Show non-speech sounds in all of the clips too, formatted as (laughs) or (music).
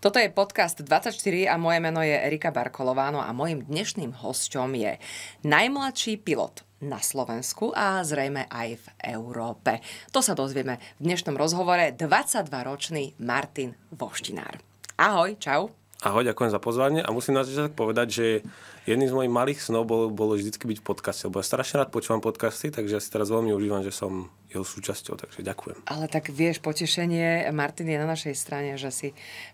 Toto je podcast 24 a moje meno je Erika Barkolováno a mojim dnešným hosťom je najmladší pilot na Slovensku a zrejme aj v Európe. To sa dozvieme v dnešnom rozhovore 22-ročný Martin Voštinár. Ahoj, čau. Ahoj, ďakujem za pozvanie a musím na začiatok povedať, že jedným z mojich malých snov bolo, bolo vždy byť v podcaste, lebo ja strašne rád počúvam podcasty, takže ja si teraz veľmi užívam, že som jeho súčasťou, takže ďakujem. Ale tak vieš, potešenie, Martin je na našej strane, že si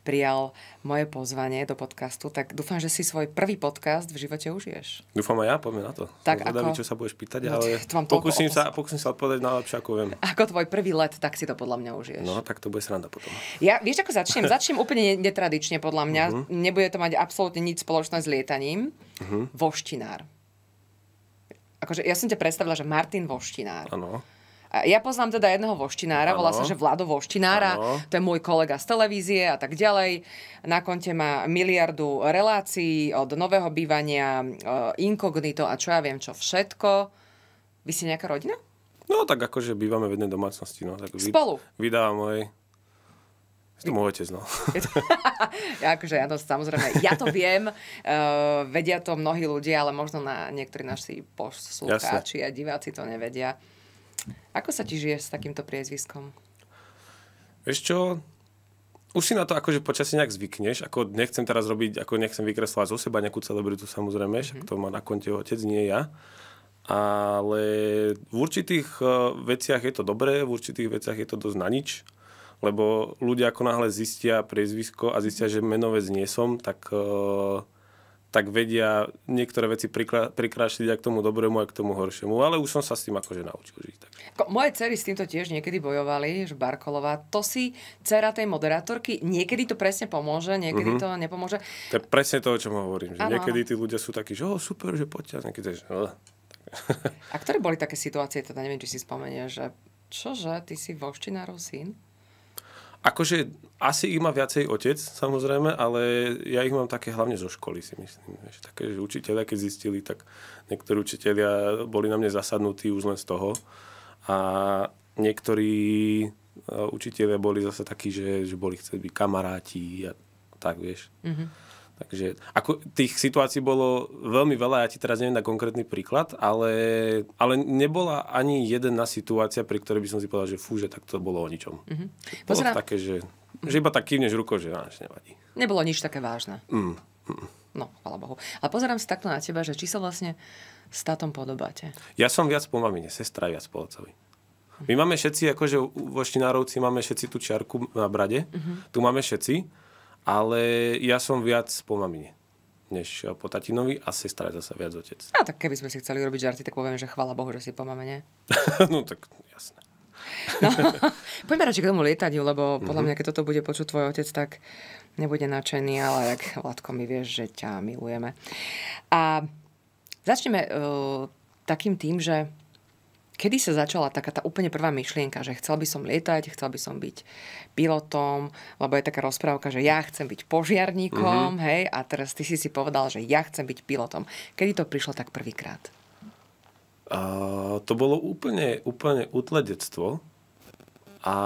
prijal moje pozvanie do podcastu, tak dúfam, že si svoj prvý podcast v živote užiješ. Dúfam aj ja, poďme na to. Tak som zvedavý, čo sa budeš pýtať, no, ale pokúsim sa, pokúsim sa odpovedať najlepšie, ako viem. Ako tvoj prvý let, tak si to podľa mňa užiješ. No, tak to bude sranda potom. Ja, vieš, ako začnem? (laughs) Začnem úplne netradične, podľa mňa. Uh-huh. Nebude to mať absolútne nič spoločné s lietaním uh-huh. Voštinár. Akože ja som ťa predstavila, že Martin Voštinár. Áno. Ja poznám teda jedného voštinára, ano. volá sa, že Vlado Voštinára, ano. to je môj kolega z televízie a tak ďalej. Na konte má miliardu relácií od nového bývania, e, inkognito a čo ja viem čo všetko. Vy ste nejaká rodina? No tak akože bývame v jednej domácnosti. No. Tak Spolu? Vydávam môj je to môj otec, no. (laughs) ja, akože ja to samozrejme, ja to viem, uh, (laughs) vedia to mnohí ľudia, ale možno na niektorí naši poslucháči a diváci to nevedia. Ako sa ti žije s takýmto priezviskom? Vieš čo, už si na to akože počasie nejak zvykneš, ako nechcem teraz robiť, ako nechcem vykreslovať zo seba nejakú celebritu samozrejme, však mm-hmm. to má na konte otec, nie ja ale v určitých eh, veciach je to dobré, v určitých veciach je to dosť na nič lebo ľudia ako náhle zistia priezvisko a zistia, že menovec nie som, tak, e, tak vedia niektoré veci prikrášliť aj k tomu dobrému, aj k tomu horšiemu. Ale už som sa s tým akože naučil žiť. Tak. Moje cery s týmto tiež niekedy bojovali, že Barkolová, to si cera tej moderátorky, niekedy to presne pomôže, niekedy mm-hmm. to nepomôže. To je presne to, o čom hovorím. Že ano. niekedy tí ľudia sú takí, že oh, super, že poďte. Niekedy, že, oh. A ktoré boli také situácie, teda neviem, či si spomenieš, že čože, ty si voštinárov syn? Akože asi ich má viacej otec, samozrejme, ale ja ich mám také hlavne zo školy, si myslím. Že také, že učiteľia, keď zistili, tak niektorí učiteľia boli na mne zasadnutí už len z toho. A niektorí e, učiteľia boli zase takí, že, že boli chceli byť kamaráti a tak, vieš. Mm-hmm. Takže ako, tých situácií bolo veľmi veľa, ja ti teraz neviem na konkrétny príklad, ale, ale nebola ani jedna situácia, pri ktorej by som si povedal, že fú, že tak to bolo o ničom. Mm-hmm. Bolo také, že, mhm. že iba tak kývneš rukou, že náš nevadí. Nebolo nič také vážne. Mm, mm. No, chvala Bohu. A pozerám sa takto na teba, že či sa vlastne s tátom podobáte. Ja som viac po mamine, sestra viac po otcovi. My mhm. máme všetci, akože štinárovci máme všetci tú čiarku na brade, mm-hmm. tu máme všetci ale ja som viac po mamine než po tatinovi a sestra je zase viac otec. A tak keby sme si chceli robiť žarty, tak povieme, že chvala Bohu, že si po mamine. (laughs) no tak jasné. No, (laughs) poďme radšej k tomu lietadiu, lebo podľa mhm. mňa, keď toto bude počuť tvoj otec, tak nebude nadšený, ale ak Vládko, my vieš, že ťa milujeme. A začneme uh, takým tým, že Kedy sa začala taká tá úplne prvá myšlienka, že chcel by som lietať, chcel by som byť pilotom, lebo je taká rozprávka, že ja chcem byť požiarníkom, mm-hmm. hej, a teraz ty si si povedal, že ja chcem byť pilotom. Kedy to prišlo tak prvýkrát? A, to bolo úplne, úplne utledectvo a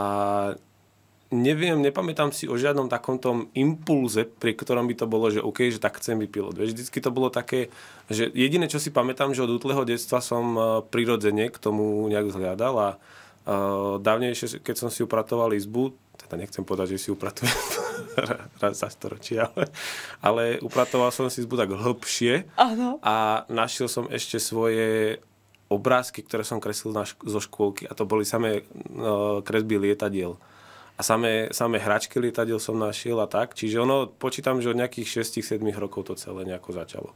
neviem, nepamätám si o žiadnom takom impulze, pri ktorom by to bolo, že OK, že tak chcem byť pilot. Vieš, vždycky to bolo také, že jediné, čo si pamätám, že od útleho detstva som e, prirodzene k tomu nejak zhľadal a uh, dávnejšie, keď som si upratoval izbu, teda nechcem povedať, že si upratujem (laughs) raz za storočie, ale, ale upratoval som si izbu tak hlbšie, Aha. a našiel som ešte svoje obrázky, ktoré som kreslil na šk- zo škôlky a to boli samé uh, kresby lietadiel a samé, samé hračky lietadiel som našiel a tak. Čiže ono, počítam, že od nejakých 6-7 rokov to celé nejako začalo.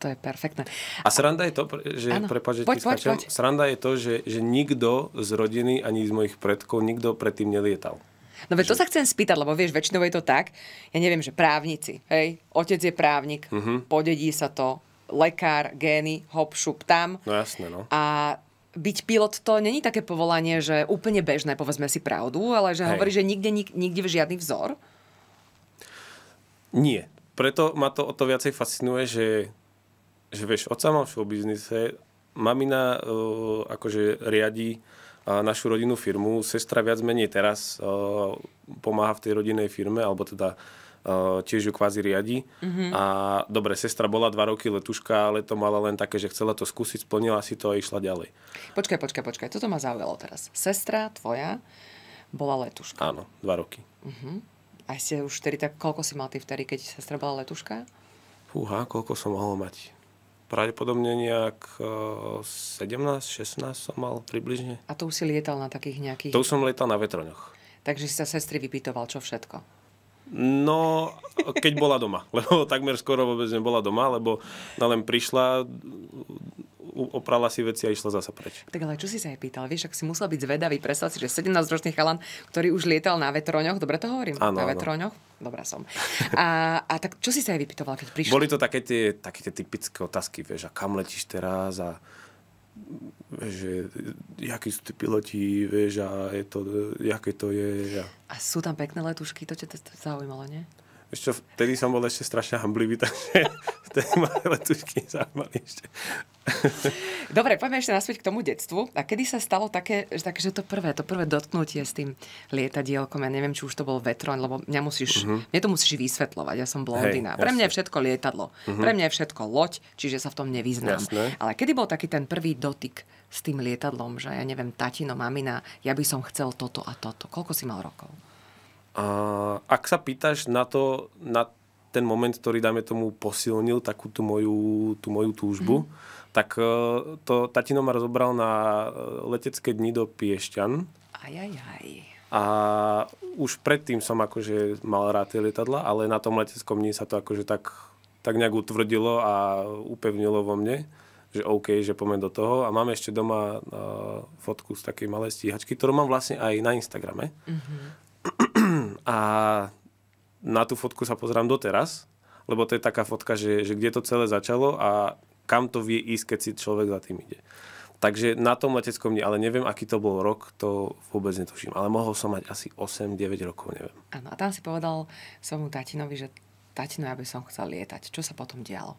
To je perfektné. A sranda je to, že, ano, prepáč, že poď, poď, poď. sranda je to, že, že nikto z rodiny ani z mojich predkov, nikto predtým nelietal. No veď že... to sa chcem spýtať, lebo vieš, väčšinou je to tak, ja neviem, že právnici, hej, otec je právnik, uh-huh. podedí sa to, lekár, gény, hop, šup tam. No jasné, no. A byť pilot to není také povolanie, že úplne bežné, povedzme si pravdu, ale že Hej. hovorí, že nikde, nik, nikde žiadny vzor? Nie. Preto ma to o to viacej fascinuje, že, že vieš, od sama v showbiznise mamina uh, akože riadi uh, našu rodinnú firmu, sestra viac menej teraz uh, pomáha v tej rodinnej firme, alebo teda uh, E, tiež ju kvázi riadi. Mm-hmm. A dobre, sestra bola dva roky letuška, ale to mala len také, že chcela to skúsiť, splnila si to a išla ďalej. Počkaj, počkaj, počkaj, toto ma zaujalo teraz. Sestra tvoja bola letuška. Áno, dva roky. Mm-hmm. A ste už vtedy, tak koľko si mal ty vtedy, keď sestra bola letuška? Fúha, koľko som mohol mať? Pravdepodobne nejak 17-16 e, som mal približne. A to už si lietal na takých nejakých... To už som lietal na vetroňoch. Takže si sa sestry vypytoval, čo všetko? No, keď bola doma, (laughs) lebo takmer skoro vôbec nebola doma, lebo na len prišla, oprala si veci a išla zasa preč. Tak ale čo si sa jej pýtal? Vieš, ak si musel byť zvedavý, predstav si, že 17-ročný chalan, ktorý už lietal na vetroňoch, dobre to hovorím? Áno, na vetroňoch? Dobrá som. A, a tak čo si sa jej vypytoval, keď prišla? Boli to také tie, také tie typické otázky, vieš, a kam letíš teraz a vieš, že jakí sú tí piloti, vieš, a je to, jaké to je. A... a sú tam pekné letušky, to ťa zaujímalo, nie? Vieš čo, vtedy som bol ešte strašne hamblivý, (laughs) takže vtedy ma letušky zaujímali ešte. Dobre, poďme ešte naspäť k tomu detstvu. A kedy sa stalo také, že, tak, že to prvé, to prvé dotknutie s tým lietadielkom, ja neviem, či už to bol vetro, lebo mňa musíš, uh-huh. mne to musíš vysvetľovať, ja som blondina. Hej, Pre mňa je všetko lietadlo, uh-huh. pre mňa je všetko loď, čiže sa v tom nevyznám. Jasne. Ale kedy bol taký ten prvý dotyk s tým lietadlom, že ja neviem, tatino, mamina, ja by som chcel toto a toto. Koľko si mal rokov? A ak sa pýtaš na to, na ten moment, ktorý, dáme tomu, posilnil takú tú moju, tú moju túžbu, mm. tak e, to tatino ma rozobral na e, letecké dni do Piešťan. aj. A už predtým som akože mal rád tie lietadla, ale na tom leteckom dni sa to akože tak, tak nejak utvrdilo a upevnilo vo mne že OK, že poďme do toho. A mám ešte doma uh, fotku z takej malej stíhačky, ktorú mám vlastne aj na Instagrame. Mm-hmm. A na tú fotku sa pozerám doteraz, lebo to je taká fotka, že, že kde to celé začalo a kam to vie ísť, keď si človek za tým ide. Takže na tom leteckom dni, ale neviem, aký to bol rok, to vôbec netuším. Ale mohol som mať asi 8-9 rokov, neviem. Áno, a tam si povedal svojmu tatinovi, že tatino, ja by som chcel lietať. Čo sa potom dialo?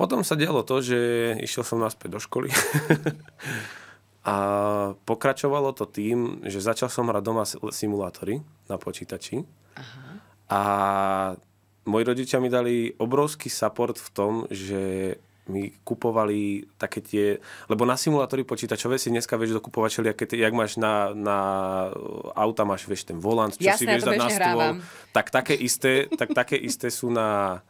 Potom sa dialo to, že išiel som naspäť do školy. (laughs) A pokračovalo to tým, že začal som hrať doma simulátory na počítači. Aha. A moji rodičia mi dali obrovský support v tom, že mi kupovali také tie... Lebo na simulátory počítačové si dneska vieš dokupovať čili, keď, jak máš na, na auta, máš vieš ten volant, čo Jasné, si vieš dať na stôl. Tak také isté, tak také isté sú na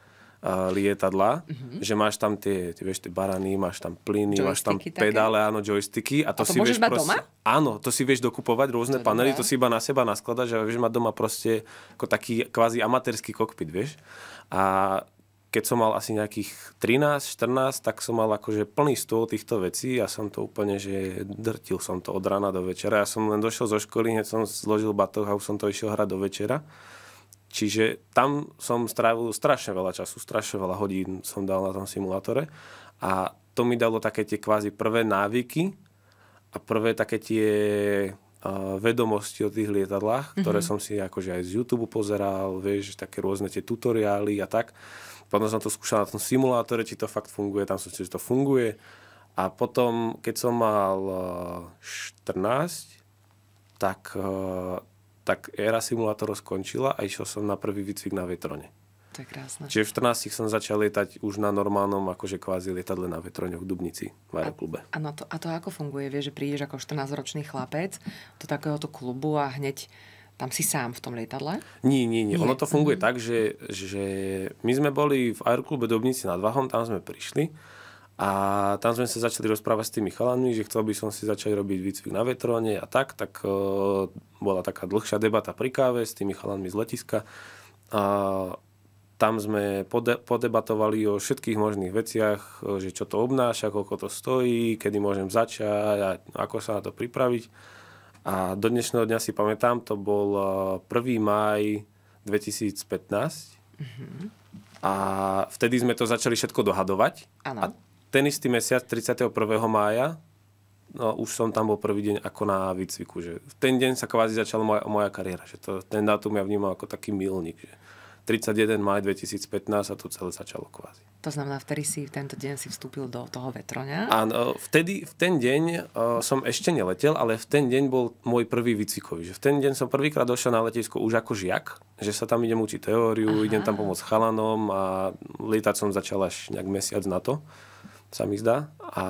lietadla, mm-hmm. že máš tam tie, tie, vieš, tie barany, máš tam plyny, máš tam pedále, také? áno, joysticky. A to, a to si vieš mať proste, doma? Áno, to si vieš dokupovať rôzne to panely, dobra. to si iba na seba naskladaš a vieš mať doma proste ako taký kvázi amatérsky kokpit, vieš. A keď som mal asi nejakých 13-14, tak som mal akože plný stôl týchto vecí a som to úplne, že drtil som to od rána do večera. Ja som len došiel zo školy, hneď som zložil batoh a už som to išiel hrať do večera. Čiže tam som strávil strašne veľa času, strašne veľa hodín som dal na tom simulátore a to mi dalo také tie kvázi prvé návyky a prvé také tie uh, vedomosti o tých lietadlách, mm-hmm. ktoré som si akože aj z YouTube pozeral, vieš, také rôzne tie tutoriály a tak. Potom som to skúšal na tom simulátore, či to fakt funguje, tam som si, že to funguje. A potom, keď som mal 14, tak uh, tak éra simulátorov skončila a išiel som na prvý výcvik na vetrone. To je krásne. Čiže v 14 som začal lietať už na normálnom, akože kvázi lietadle na vetroňoch v Dubnici, v aeroklube. A, a, no to, a to ako funguje? Vieš, že prídeš ako 14-ročný chlapec do takéhoto klubu a hneď tam si sám v tom lietadle? Nie, nie, nie. nie. Ono to funguje mm tak, že, že my sme boli v aeroklube Dubnici nad Váhom, tam sme prišli a tam sme sa začali rozprávať s tými chalanmi, že chcel by som si začať robiť výcvik na vetróne a tak, tak e, bola taká dlhšia debata pri káve s tými chalanmi z letiska. A tam sme pode, podebatovali o všetkých možných veciach, e, že čo to obnáša, koľko to stojí, kedy môžem začať a ako sa na to pripraviť. A do dnešného dňa si pamätám, to bol 1. E, maj 2015. Mm-hmm. A vtedy sme to začali všetko dohadovať. Ano. A ten istý mesiac, 31. mája, no, už som tam bol prvý deň ako na výcviku. Že v ten deň sa kvázi začala moja, moja kariéra. Že to, ten dátum ja vnímam ako taký milník. Že 31. maj 2015 sa to celé začalo kvázi. To znamená, vtedy si tento deň si vstúpil do toho vetroňa? Áno, vtedy, v ten deň uh, som ešte neletel, ale v ten deň bol môj prvý výcvikový. Že v ten deň som prvýkrát došiel na letisko už ako žiak, že sa tam idem učiť teóriu, Aha. idem tam pomôcť chalanom a lietať som začal až nejak mesiac na to sa mi zdá. A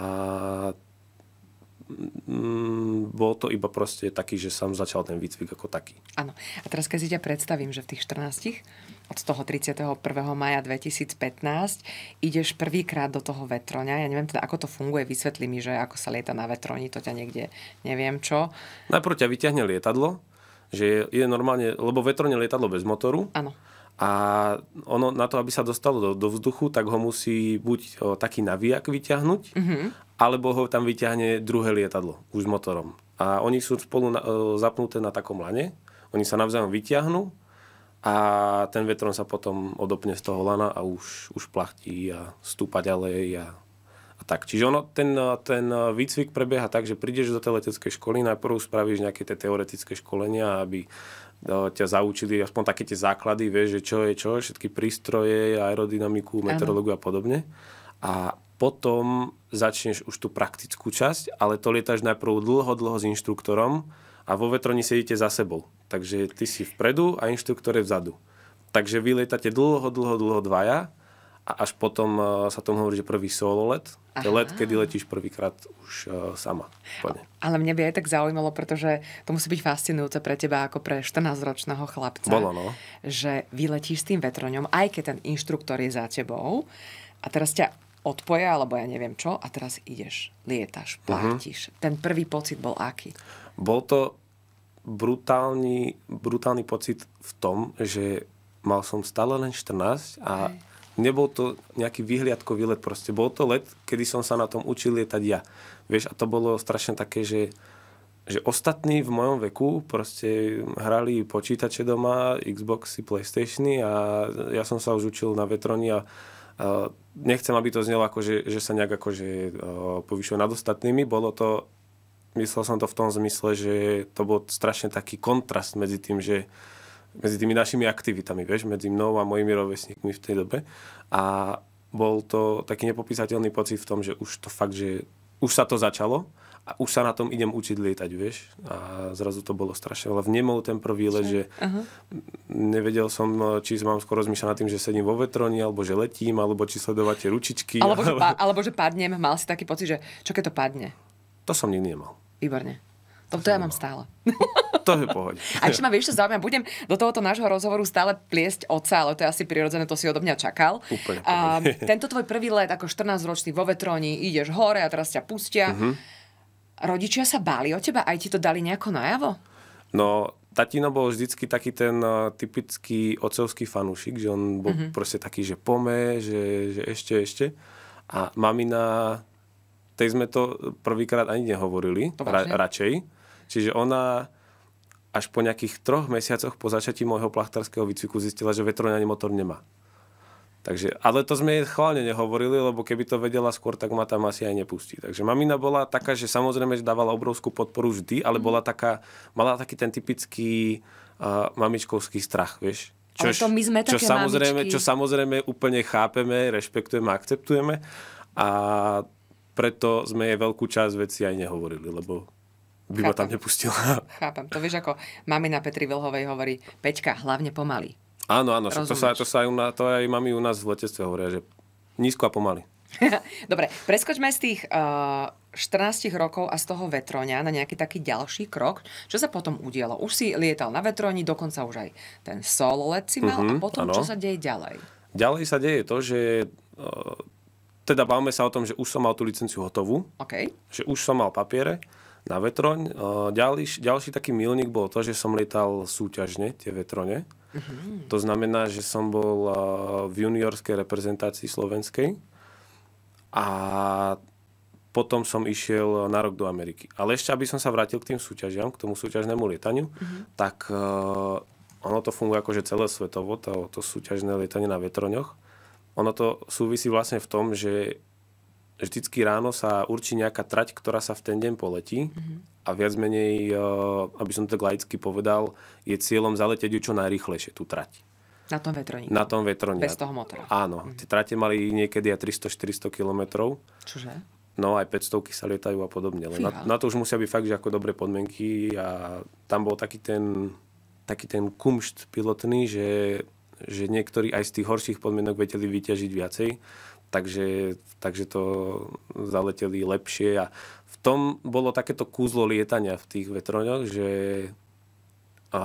mm, bol to iba proste taký, že som začal ten výcvik ako taký. Áno. A teraz keď si ťa predstavím, že v tých 14 od toho 31. maja 2015 ideš prvýkrát do toho vetroňa. Ja neviem teda, ako to funguje, vysvetli mi, že ako sa lieta na vetroni, to ťa niekde neviem čo. Najprv ťa vyťahne lietadlo, že je, je normálne, lebo je lietadlo bez motoru. Áno. A ono na to, aby sa dostalo do, do vzduchu, tak ho musí buď o, taký navíjak vyťahnuť, mm-hmm. alebo ho tam vyťahne druhé lietadlo, už motorom. A oni sú spolu na, o, zapnuté na takom lane, oni sa navzájom vyťahnú a ten vetron sa potom odopne z toho lana a už, už plachtí a stúpa ďalej a, a tak. Čiže ono, ten, ten výcvik prebieha tak, že prídeš do tej leteckej školy, najprv spravíš nejaké tie teoretické školenia, aby E, ťa zaučili aspoň také tie základy, vieš, že čo je čo, všetky prístroje, aerodynamiku, meteorológiu a podobne. A potom začneš už tú praktickú časť, ale to lietaš najprv dlho, dlho s inštruktorom a vo vetroni sedíte za sebou. Takže ty si vpredu a inštruktor je vzadu. Takže vy lietate dlho, dlho, dlho dvaja a až potom e, sa tomu hovorí, že prvý solo let. To je let, kedy letíš prvýkrát už e, sama. Úplne. Ale mňa by aj tak zaujímalo, pretože to musí byť fascinujúce pre teba ako pre 14-ročného chlapca. Bolo, no. Že vyletíš s tým vetroňom, aj keď ten inštruktor je za tebou a teraz ťa odpoja, alebo ja neviem čo, a teraz ideš, lietaš, mhm. plátiš. Uh-huh. Ten prvý pocit bol aký? Bol to brutálny, brutálny pocit v tom, že mal som stále len 14 a... Aj nebol to nejaký vyhliadkový let proste. Bol to let, kedy som sa na tom učil lietať ja. Vieš, a to bolo strašne také, že, že ostatní v mojom veku proste hrali počítače doma, Xboxy, Playstationy a ja som sa už učil na vetroni a, a nechcem, aby to znelo ako, že, že sa nejak akože povyšil nad ostatnými. Bolo to, myslel som to v tom zmysle, že to bol strašne taký kontrast medzi tým, že medzi tými našimi aktivitami, vieš, medzi mnou a mojimi rovesníkmi v tej dobe. A bol to taký nepopísateľný pocit v tom, že už to fakt, že už sa to začalo a už sa na tom idem učiť lietať, vieš. A zrazu to bolo strašne veľa vnemov ten prvý let, že uh-huh. nevedel som, či mám skoro rozmýšľať nad tým, že sedím vo vetroni, alebo že letím, alebo či sledovať tie ručičky. Alebo, alebo... Že, pa- alebo že padnem, mal si taký pocit, že čo keď to padne? To som nikdy nemal. Výborne to ja mám stále. (laughs) To je pohode. A ešte ma vieš, čo zaujíma, budem do tohoto nášho rozhovoru stále pliesť oca, ale to je asi prirodzené, to si odo mňa čakal. Úplne, a, (laughs) tento tvoj prvý let ako 14-ročný vo Vetroni, ideš hore a teraz ťa pustia. Uh-huh. Rodičia sa báli o teba? Aj ti to dali nejako najavo? No, tatino bol vždycky taký ten typický ocovský fanúšik, že on bol uh-huh. proste taký, že pome, že, že ešte, ešte. A mamina tej sme to prvýkrát ani nehovorili, to ra- radšej. Čiže ona až po nejakých troch mesiacoch po začatí môjho plachtárskeho výcviku zistila, že ani motor nemá. Takže, ale to sme jej chválne nehovorili, lebo keby to vedela skôr, tak ma tam asi aj nepustí. Takže mamina bola taká, že samozrejme že dávala obrovskú podporu vždy, ale bola mhm. taká, mala taký ten typický uh, mamičkovský strach, vieš. Čo, to my sme čo, také samozrejme, čo samozrejme úplne chápeme, rešpektujeme, akceptujeme a preto sme jej veľkú časť veci aj nehovorili, lebo by Chápam. ma tam nepustila. Chápam. To vieš ako mami na Petri Vilhovej hovorí, Peťka, hlavne pomaly. Áno, áno, to sa, to sa aj, na, to aj mami u nás v letectve hovoria, že nízko a pomaly. (laughs) Dobre, preskočme z tých uh, eh, 14 rokov a z toho vetroňa na nejaký taký ďalší krok. Čo sa potom udialo? Už si lietal na vetroni, dokonca už aj ten solo let si mal uh-huh, a mhm, potom ano. čo sa deje ďalej? Ďalej sa deje to, že uh, teda bavme sa o tom, že už som mal tú licenciu hotovú, okay. že už som mal papiere na vetroň. Ďalší, ďalší taký milník bol to, že som lietal súťažne tie vetrone. Mm-hmm. To znamená, že som bol v juniorskej reprezentácii slovenskej a potom som išiel na rok do Ameriky. Ale ešte, aby som sa vrátil k tým súťažiam, k tomu súťažnému lietaniu, mm-hmm. tak ono to funguje akože celosvetovo, to, to súťažné lietanie na vetroňoch. Ono to súvisí vlastne v tom, že vždycky ráno sa určí nejaká trať, ktorá sa v ten deň poletí mm-hmm. a viac menej, e, aby som to tak laicky povedal, je cieľom zaleteť ju čo najrychlejšie, tú trať. Na tom vetroníku. Na tom vetroníku. Bez toho motora. Áno. Mm-hmm. Tie trate mali niekedy aj 300-400 km, Čože? No aj 500 sa lietajú a podobne. na, na, to už musia byť fakt, že ako dobré podmienky a tam bol taký ten, taký ten kumšt pilotný, že, že niektorí aj z tých horších podmienok vedeli vyťažiť viacej takže, takže to zaleteli lepšie a v tom bolo takéto kúzlo lietania v tých vetroňoch, že, a,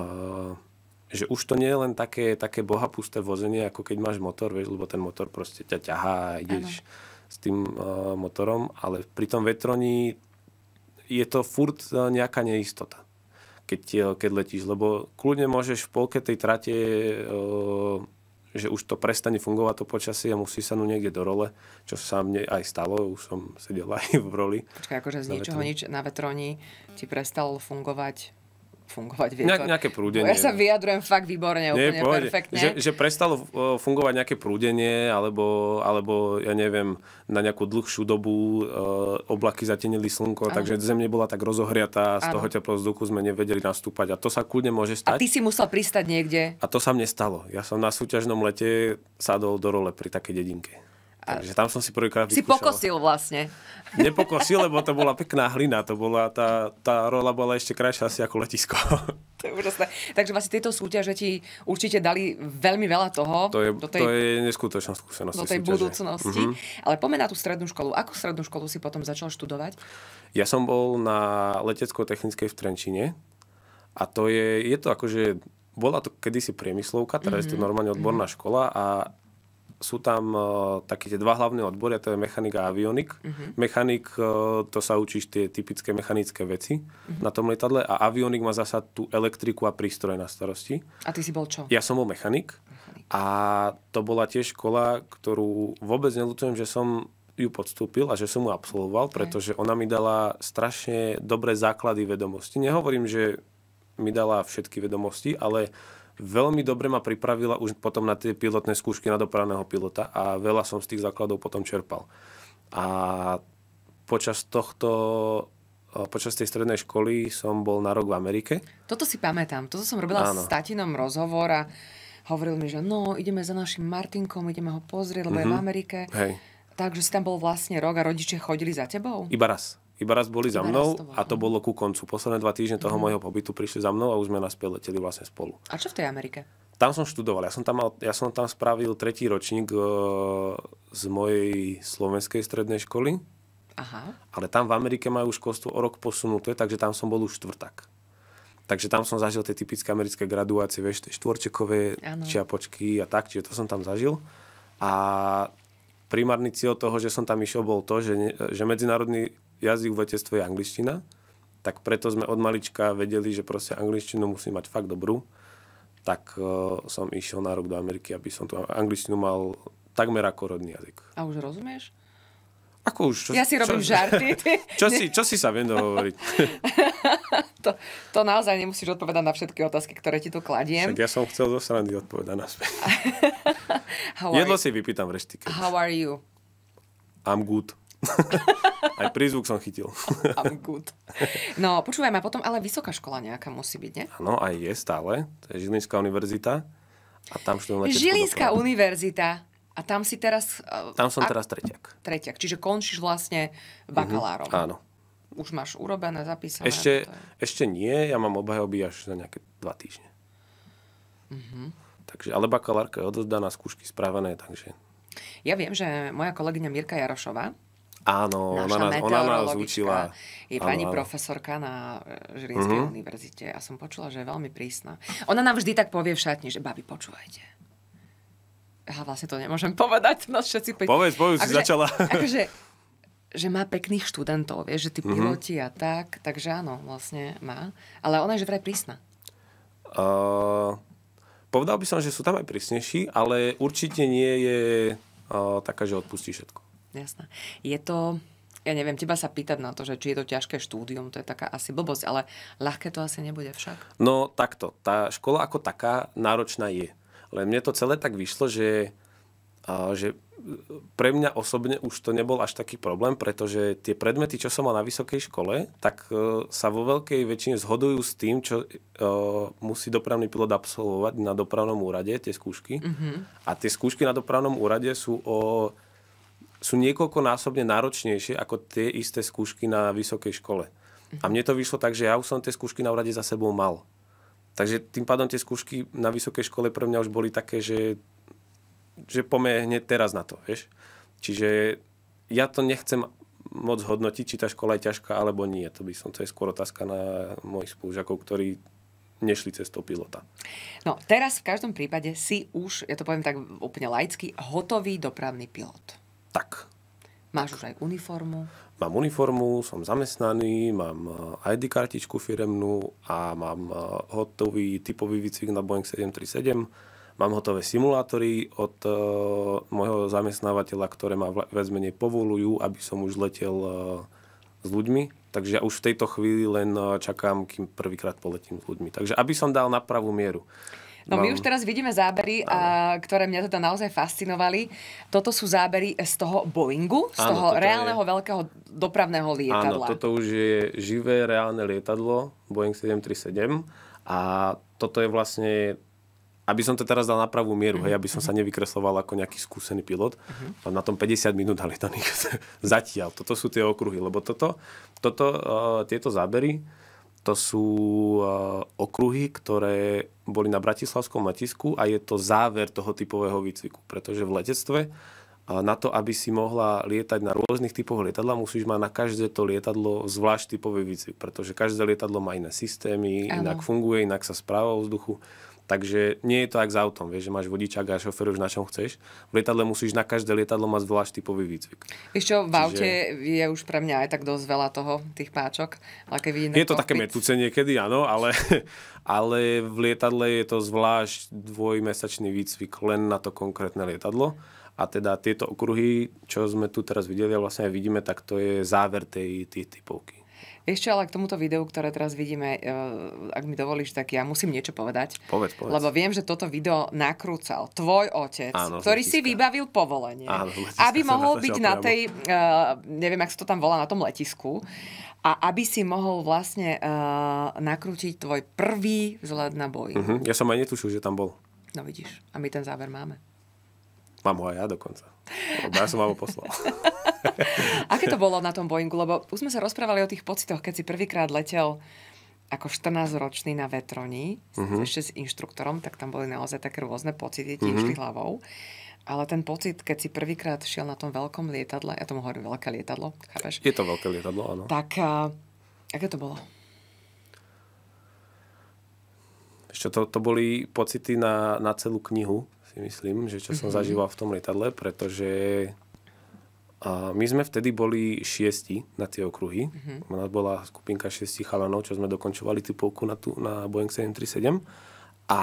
že už to nie je len také, také bohapusté vozenie, ako keď máš motor, vieš, lebo ten motor proste ťa ťahá a ideš ano. s tým a, motorom, ale pri tom vetroni je to furt e, nejaká neistota keď, keď letíš, lebo kľudne môžeš v polke tej trate e, že už to prestane fungovať to počasie a musí sa nu niekde do role, čo sa mne aj stalo, už som sedel aj v roli. Počkaj, akože z ničoho nič na vetroni ti prestal fungovať fungovať vietor. Ne, nejaké prúdenie. Ja sa vyjadrujem fakt výborne, úplne Nie, perfektne. Že, že prestalo eh, fungovať nejaké prúdenie, alebo, alebo ja neviem, na nejakú dlhšiu dobu e, oblaky zatenili slnko, ano. takže zem nebola tak rozohriatá, z ano. toho vzduchu sme nevedeli nastúpať a to sa kľudne môže stať. A ty si musel pristať niekde. A to sa mne stalo. Ja som na súťažnom lete sadol do role pri takej dedinke. Takže tam som si prvýkrát vykúšal. Si pokosil vlastne. Nepokosil, lebo to bola pekná hlina, to bola, tá, tá rola bola ešte krajšia asi ako letisko. (laughs) To je úžasné. Takže vlastne tieto súťaže ti určite dali veľmi veľa toho. To je, do tej, to je neskutočná skúsenosť. Do tej súťaže. budúcnosti. Mm-hmm. Ale pomená tú strednú školu. ako strednú školu si potom začal študovať? Ja som bol na letecko-technickej v Trenčine. A to je, je to akože, bola to kedysi priemyslovka, teraz mm-hmm. je to mhm. normálne odborná mm-hmm. škola a sú tam uh, také tie dva hlavné odbory, a to je mechanik a avionik. Uh-huh. Mechanik, uh, to sa učíš tie typické mechanické veci uh-huh. na tom letadle a avionik má zasa tú elektriku a prístroje na starosti. A ty si bol čo? Ja som bol mechanik, mechanik. a to bola tiež škola, ktorú vôbec nelutujem, že som ju podstúpil a že som ju absolvoval, pretože ona mi dala strašne dobré základy vedomosti. Nehovorím, že mi dala všetky vedomosti, ale uh, veľmi dobre ma pripravila už potom na tie pilotné skúšky na dopravného pilota a veľa som z tých základov potom čerpal. A počas tohto počas tej strednej školy som bol na rok v Amerike. Toto si pamätám. Toto som robila Áno. s tatinom rozhovor a hovoril mi, že no, ideme za našim Martinkom, ideme ho pozrieť, lebo mm-hmm. je v mhm. Amerike. Hej. Takže si tam bol vlastne rok a rodičia chodili za tebou? Iba raz. Iba raz boli za mnou to a to bolo ku koncu. Posledné dva týždne toho mm. môjho pobytu prišli za mnou a už sme naspäť leteli vlastne spolu. A čo v tej Amerike? Tam som študoval. Ja som tam, mal, ja som tam spravil tretí ročník uh, z mojej slovenskej strednej školy. Aha. Ale tam v Amerike majú školstvo o rok posunuté, takže tam som bol už štvrtak. Takže tam som zažil tie typické americké graduácie, vieš, tie štvorčekové ano. čiapočky a tak, čiže to som tam zažil. A primárny cieľ toho, že som tam išiel, bol to, že, že medzinárodný jazyk v letectve je angličtina, tak preto sme od malička vedeli, že proste angličtinu musí mať fakt dobrú. Tak uh, som išiel na rok do Ameriky, aby som tu angličtinu mal takmer ako rodný jazyk. A už rozumieš? Ako už? Čo, ja si robím čo, žarty. (laughs) čo, si, čo si sa viem dohovoriť? (laughs) to, to naozaj nemusíš odpovedať na všetky otázky, ktoré ti tu kladiem. Však ja som chcel zo srandy odpovedať späť. (laughs) Jedlo you? si vypýtam v reštike. How are you? I'm good. Aj prízvuk som chytil. (laughs) I'm good. No, počúvaj ma, potom ale vysoká škola nejaká musí byť, nie? Áno, aj je stále. To je Žilinská univerzita. A tam Žilinská doprava. univerzita. A tam si teraz... Eh, tam som ak... teraz treťak. Treťak, čiže končíš vlastne bakalárom. Mm-hmm, áno. Už máš urobené, zapísané. Ešte, je... ešte nie, ja mám obhajoby až za nejaké dva týždne. Mm-hmm. Takže, ale bakalárka je odozdaná, skúšky spravené, takže... Ja viem, že moja kolegyňa Mirka Jarošová, Áno, Naša ona nás, ona nás učila. Je áno, pani áno. profesorka na Žilinskej uh-huh. univerzite a som počula, že je veľmi prísna. Ona nám vždy tak povie v šatni, že babi, počúvajte. Ja vlastne to nemôžem povedať, nás všetci... Pe... Povedz, povedz, akože, si začala. (laughs) Akože, že má pekných študentov, vieš, že tí uh-huh. a tak, takže áno, vlastne má. Ale ona je že vraj prísna. Uh, povedal by som, že sú tam aj prísnejší, ale určite nie je uh, taká, že odpustí všetko. Jasné. Je to, ja neviem, teba sa pýtať na to, že či je to ťažké štúdium, to je taká asi blbosť, ale ľahké to asi nebude však. No takto, tá škola ako taká náročná je. Len mne to celé tak vyšlo, že, a, že pre mňa osobne už to nebol až taký problém, pretože tie predmety, čo som mal na vysokej škole, tak e, sa vo veľkej väčšine zhodujú s tým, čo e, musí dopravný pilot absolvovať na dopravnom úrade, tie skúšky. Mm-hmm. A tie skúšky na dopravnom úrade sú o sú niekoľkonásobne náročnejšie ako tie isté skúšky na vysokej škole. A mne to vyšlo tak, že ja už som tie skúšky na úrade za sebou mal. Takže tým pádom tie skúšky na vysokej škole pre mňa už boli také, že, že poďme hneď teraz na to, vieš. Čiže ja to nechcem moc hodnotiť, či tá škola je ťažká alebo nie. To by som, to je skôr otázka na mojich spolužiakov, ktorí nešli cez to pilota. No, teraz v každom prípade si už, ja to poviem tak úplne laicky, hotový dopravný pilot. Tak. Máš už aj uniformu? Mám uniformu, som zamestnaný, mám eh, ID kartičku firemnú a mám eh, hotový typový výcvik na Boeing 737. Mám hotové simulátory od uh, môjho zamestnávateľa, ktoré ma viac menej povolujú, aby som už letel uh, s ľuďmi. Takže ja už v tejto chvíli len čakám, kým prvýkrát poletím s ľuďmi. Takže aby som dal na pravú mieru. No my už teraz vidíme zábery, a, ktoré mňa teda naozaj fascinovali. Toto sú zábery z toho Boeingu, z Áno, toho reálneho je... veľkého dopravného lietadla. Áno, toto už je živé reálne lietadlo Boeing 737 a toto je vlastne aby som to teraz dal na pravú mieru, hej, aby som sa nevykresloval ako nejaký skúsený pilot. Mm-hmm. na tom 50 minút lietaných (laughs) zatiaľ. Toto sú tie okruhy, lebo toto, toto uh, tieto zábery to sú eh, okruhy, ktoré boli na Bratislavskom letisku a je to záver toho typového výcviku, pretože v letectve eh, na to, aby si mohla lietať na rôznych typoch lietadla, musíš mať na každé to lietadlo zvlášť typový výcvik, pretože každé lietadlo má iné systémy, ano. inak funguje, inak sa správa o vzduchu. Takže nie je to jak s autom, vieš, že máš vodičák a už na čom chceš. V lietadle musíš na každé lietadlo mať zvlášť typový výcvik. Vieš čo, v Čiže... je už pre mňa aj tak dosť veľa toho, tých páčok. je to také metúce niekedy, áno, ale, (laughs) ale v lietadle je to zvlášť dvojmesačný výcvik len na to konkrétne lietadlo. A teda tieto okruhy, čo sme tu teraz videli a vlastne aj vidíme, tak to je záver tej, tej typovky. Ešte ale k tomuto videu, ktoré teraz vidíme, eh, ak mi dovolíš, tak ja musím niečo povedať. Povedz, povedz. Lebo viem, že toto video nakrúcal tvoj otec, Áno, ktorý letiska. si vybavil povolenie, Áno, aby mohol byť na tej, uh, neviem, ak sa to tam volá, na tom letisku. A aby si mohol vlastne uh, nakrútiť tvoj prvý vzhľad na boj. Uh-huh. Ja som aj netušil, že tam bol. No vidíš. A my ten záver máme. Mám ho aj ja dokonca. Ja som vám poslal. (laughs) Aké to bolo na tom Boeingu? Lebo už sme sa rozprávali o tých pocitoch, keď si prvýkrát letel ako 14-ročný na vetroni, uh-huh. ešte s inštruktorom, tak tam boli naozaj také rôzne pocity, ti uh-huh. Mhm. hlavou. Ale ten pocit, keď si prvýkrát šiel na tom veľkom lietadle, ja tomu hovorím veľké lietadlo, chápeš? Je to veľké lietadlo, áno. Tak, a, aké to bolo? Ešte to, to boli pocity na, na celú knihu, si myslím, že čo som mm-hmm. zažíval v tom lietadle, pretože a my sme vtedy boli šiesti na tie okruhy. Mm-hmm. U nás bola skupinka šiesti chalanov, čo sme dokončovali typovku na, tu, na Boeing 737. A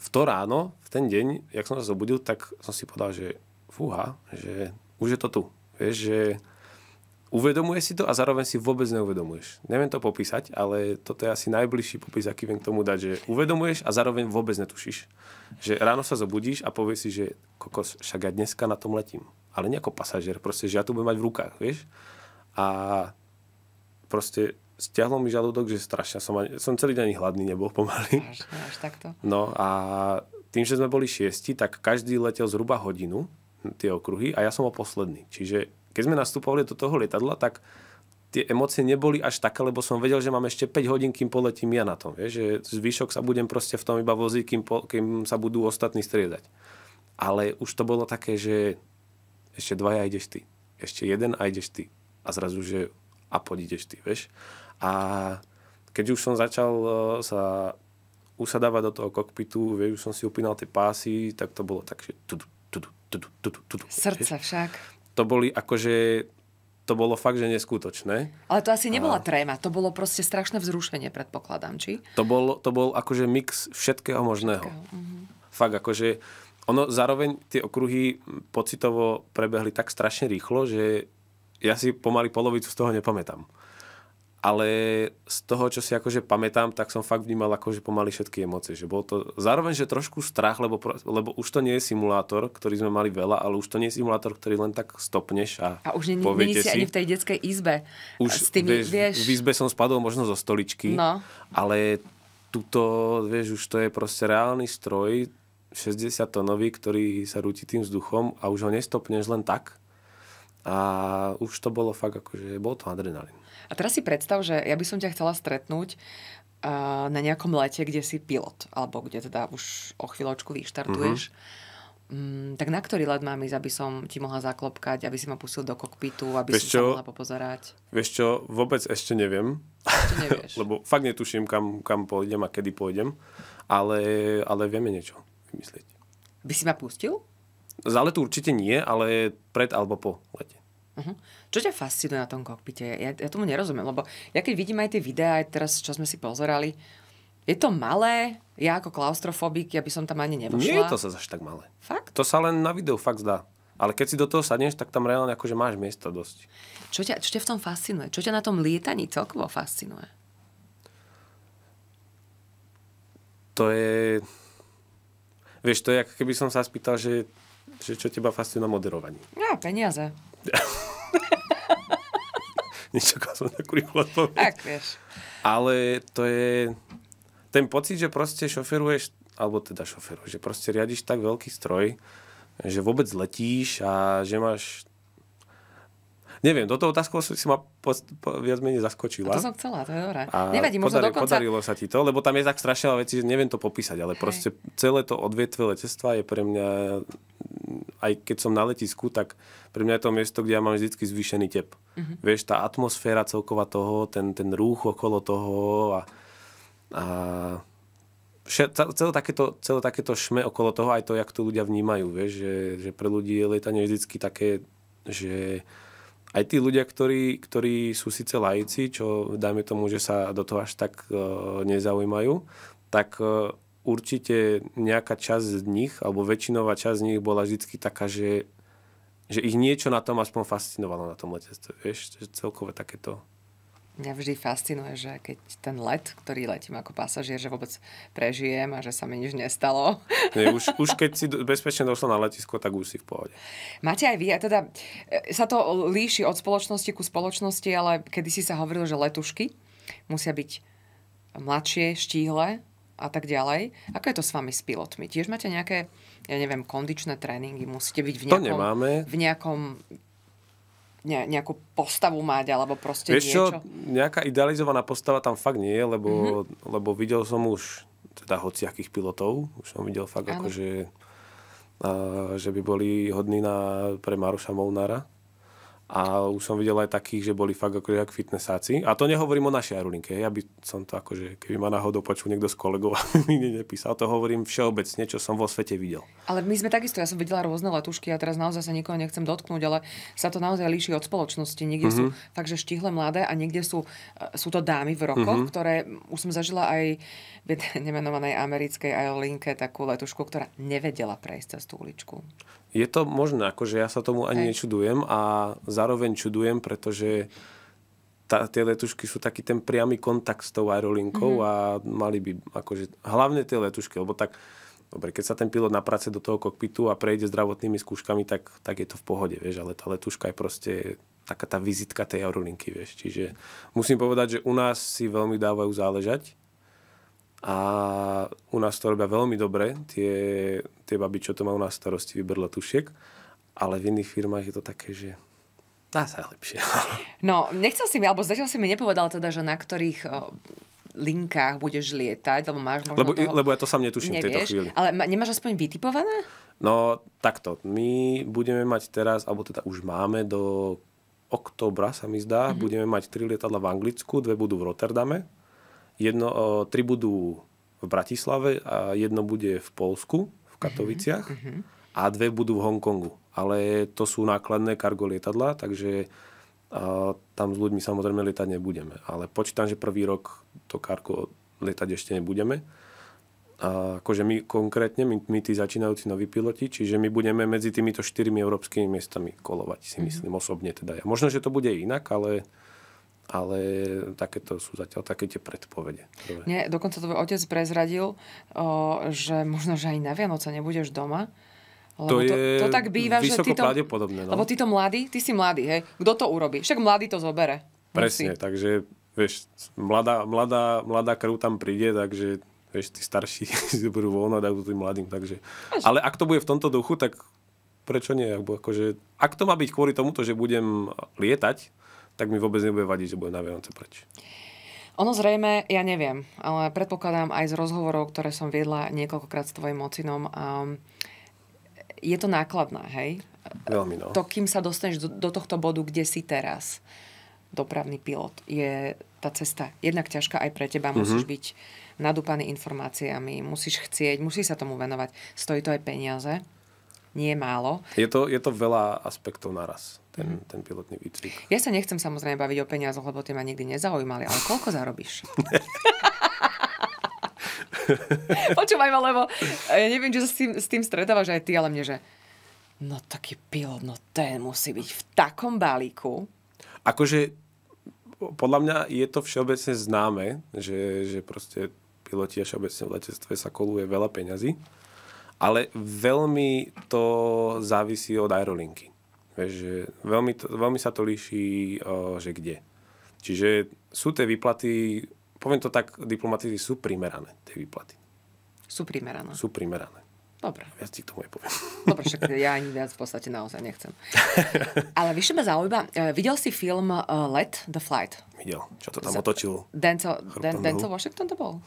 v to ráno, v ten deň, jak som sa zobudil, tak som si povedal, že fúha, že už je to tu. Vieš, že uvedomuje si to a zároveň si vôbec neuvedomuješ. Neviem to popísať, ale toto je asi najbližší popis, aký viem k tomu dať, že uvedomuješ a zároveň vôbec netušíš. Že ráno sa zobudíš a povieš si, že kokos, však ja dneska na tom letím. Ale nie ako pasažier, proste, že ja to budem mať v rukách, vieš? A proste stiahlo mi žalúdok, že strašne som, som celý deň hladný nebol pomaly. Až, až takto. No a tým, že sme boli šiesti, tak každý letel zhruba hodinu tie okruhy a ja som bol posledný. Čiže keď sme nastupovali do toho lietadla, tak tie emócie neboli až také, lebo som vedel, že mám ešte 5 hodín, kým poletím ja na tom. Vieš, že zvyšok sa budem proste v tom iba voziť, kým, po, kým sa budú ostatní striedať. Ale už to bolo také, že ešte dvaja ideš ty, ešte jeden a ideš ty. A zrazu, že a poď ideš ty, vieš. A keď už som začal sa usadávať do toho kokpitu, vieš, už som si upínal tie pásy, tak to bolo tak, že tudu, tudu, tudu, tudu, tudu. Srdce vieš? však to boli akože to bolo fakt, že neskutočné. Ale to asi nebola a... tréma, to bolo proste strašné vzrušenie, predpokladám, či? To bol, to bol akože mix všetkého možného. Všetkého. Mhm. Fakt akože, ono zároveň tie okruhy pocitovo prebehli tak strašne rýchlo, že ja si pomaly polovicu z toho nepamätám ale z toho, čo si akože pamätám, tak som fakt vnímal akože pomaly všetky emócie. Že bolo to zároveň, že trošku strach, lebo, lebo už to nie je simulátor, ktorý sme mali veľa, ale už to nie je simulátor, ktorý len tak stopneš a A už nie, nie si, si ani v tej detskej izbe. Už, s tými, vieš, vieš... V izbe som spadol možno zo stoličky, no. ale tuto, vieš, už to je proste reálny stroj, 60 tonový, ktorý sa rúti tým vzduchom a už ho nestopneš len tak a už to bolo fakt, akože bol to adrenalín. A teraz si predstav, že ja by som ťa chcela stretnúť uh, na nejakom lete, kde si pilot, alebo kde teda už o chvíľočku vyštartuješ. Mm-hmm. Mm, tak na ktorý let mám ísť, aby som ti mohla zaklopkať, aby si ma pustil do kokpitu, aby vieš si čo? sa mohla popozerať? Vieš čo, vôbec ešte neviem. Ešte nevieš. (laughs) Lebo fakt netuším, kam, kam pôjdem a kedy pôjdem. Ale, ale vieme niečo vymyslieť. By si ma pustil? Za letu určite nie, ale pred alebo po lete. Uh-huh. Čo ťa fascinuje na tom kokpite? Ja, ja tomu nerozumiem, lebo ja keď vidím aj tie videá, aj teraz, čo sme si pozerali, je to malé, ja ako klaustrofobik, ja by som tam ani nevošla. Nie je to sa zaš tak malé. Fakt? To sa len na videu fakt zdá. Ale keď si do toho sadneš, tak tam reálne akože máš miesto dosť. Čo ťa, čo ťa v tom fascinuje? Čo ťa na tom lietaní celkovo fascinuje? To je... Vieš, to je ako keby som sa spýtal, že že čo teba fascinuje na moderovaní? No, peniaze. Nečakal som takú rýchlo Tak, vieš. Ale to je ten pocit, že proste šoferuješ, alebo teda šoferuješ, že proste riadiš tak veľký stroj, že vôbec letíš a že máš Neviem, do toho otázku si ma po, po, viac menej zaskočila. A to som chcela, to je dobré. A Nevadí, možno podarilo, dokonca... podarilo sa ti to, lebo tam je tak strašná veci, že neviem to popísať, ale Hej. proste celé to odvetve letectva je pre mňa, mm, aj keď som na letisku, tak pre mňa je to miesto, kde ja mám vždy zvýšený tep. Uh-huh. Vieš, tá atmosféra celková toho, ten, ten rúch okolo toho a, a celé takéto, celé takéto šme okolo toho, aj to, jak to ľudia vnímajú, vieš, že, že pre ľudí je lietanie vždycky také, že aj tí ľudia, ktorí, ktorí sú síce lajíci, čo dajme tomu, že sa do toho až tak e, nezaujímajú, tak e, určite nejaká časť z nich, alebo väčšinová časť z nich bola vždy taká, že, že ich niečo na tom aspoň fascinovalo na tom letectve. Vieš, celkové takéto Mňa vždy fascinuje, že keď ten let, ktorý letím ako pasažier, že vôbec prežijem a že sa mi nič nestalo. (laughs) Nie, už, už keď si bezpečne došla na letisko, tak už si v pohode. Máte aj vy, a teda e, sa to líši od spoločnosti ku spoločnosti, ale kedy si sa hovorilo, že letušky musia byť mladšie, štíhle a tak ďalej. Ako je to s vami s pilotmi? Tiež máte nejaké, ja neviem, kondičné tréningy? Musíte byť v nejakom, v nejakom ne, nejakú postavu mať, alebo proste Vieš niečo? Čo, nejaká idealizovaná postava tam fakt nie je, lebo, mm-hmm. lebo videl som už teda hociakých pilotov, už som videl fakt ako, že, a, že by boli hodní na, pre Maruša Molnára, a už som videl aj takých, že boli fakt akože jak fitnessáci. A to nehovorím o našej aerolinke. Ja by som to akože, keby ma náhodou počul niekto z kolegov, (laughs) mi nepísal. To hovorím všeobecne, čo som vo svete videl. Ale my sme takisto, ja som videla rôzne letušky a teraz naozaj sa nikoho nechcem dotknúť, ale sa to naozaj líši od spoločnosti. Niekde mm-hmm. sú fakt, mhm. že štihle mladé a niekde sú, e, sú to dámy v rokoch, mm-hmm. ktoré už som zažila aj v nemenovanej americkej aerolinke takú letušku, ktorá nevedela prejsť cez tú uličku. Je to možné, akože ja sa tomu ani Hej. nečudujem a zároveň čudujem, pretože tá, tie letušky sú taký ten priamy kontakt s tou aerolinkou mm-hmm. a mali by, akože, hlavne tie letušky, lebo tak, dobre, keď sa ten pilot naprace do toho kokpitu a prejde zdravotnými skúškami, tak, tak je to v pohode, vieš, ale tá letuška je proste taká tá vizitka tej aerolinky, vieš, čiže musím povedať, že u nás si veľmi dávajú záležať a u nás to robia veľmi dobre, tie, tie baby, čo to má u nás starosti, vyberla tušiek. Ale v iných firmách je to také, že dá sa lepšie. (laughs) No, nechcel si mi, alebo zatiaľ si mi nepovedal teda, že na ktorých linkách budeš lietať, lebo máš možno lebo, toho... lebo ja to sám netuším nevieš, v tejto chvíli. Ale ma, nemáš aspoň vytipované? No, takto. My budeme mať teraz, alebo teda už máme do oktobra, sa mi zdá, mm-hmm. budeme mať tri lietadla v Anglicku, dve budú v Rotterdame, Jedno, o, e, tri budú v Bratislave a jedno bude v Polsku, v Katoviciach uh-huh. a dve budú v Hongkongu. Ale to sú nákladné kargo lietadla, takže a, e, tam s ľuďmi samozrejme lietať nebudeme. Ale počítam, že prvý rok to kargo lietať ešte nebudeme. A akože my konkrétne, my, my tí začínajúci noví piloti, čiže my budeme medzi týmito štyrmi európskymi miestami kolovať, si mhm. myslím, mm-hmm. osobne teda ja. Možno, že to bude inak, ale ale takéto sú zatiaľ také tie predpovede. Nie, dokonca to otec prezradil, o, že možno, že aj na Vianoce nebudeš doma. Lebo to, je to, tak býva, že ty to, No? Lebo ty to mladý, ty si mladý, hej. Kto to urobí? Však mladý to zobere. Presne, Musí. takže vieš, mladá, mladá, mladá krv tam príde, takže vieš, tí starší (laughs) si budú voľno dať tým mladým, takže... Ale ak to bude v tomto duchu, tak prečo nie? Akože, ak to má byť kvôli tomuto, že budem lietať, tak mi vôbec nebude vadiť, že bude na Vianoce preč. Ono zrejme, ja neviem, ale predpokladám aj z rozhovorov, ktoré som viedla niekoľkokrát s tvojim ocinom, um, je to nákladná, hej? Veľmi no. To, kým sa dostaneš do, do tohto bodu, kde si teraz, dopravný pilot, je tá cesta jednak ťažká aj pre teba, mm-hmm. byť nadúpaný informáciami, musíš chcieť, musíš sa tomu venovať, stojí to aj peniaze nie málo. Je to, je to veľa aspektov naraz, ten, mm. ten pilotný výcvik. Ja sa nechcem samozrejme baviť o peniazoch, lebo tie ma nikdy nezaujímali, ale koľko zarobíš? (laughs) Počúvaj ma, lebo ja e, neviem, čo sa s tým, s tým stretávaš aj ty, ale mne, že no taký pilot, no ten musí byť v takom balíku. Akože podľa mňa je to všeobecne známe, že, že proste piloti a všeobecne v letectve sa koluje veľa peňazí. Ale veľmi to závisí od aerolinky. Vieš, že veľmi, to, veľmi sa to líši, že kde. Čiže sú tie výplaty, poviem to tak, diplomaticky sú primerané, tie výplaty. Sú primerané. Sú primerané. Dobre. Ja ti k tomu poviem. Dobre, však (laughs) ja ani viac v podstate naozaj nechcem. Ale vyššie ma zaujíma, e, videl si film e, Let, The Flight? Videl. Čo to tam otočil? Denzel, Den, Denzel Washington to bol?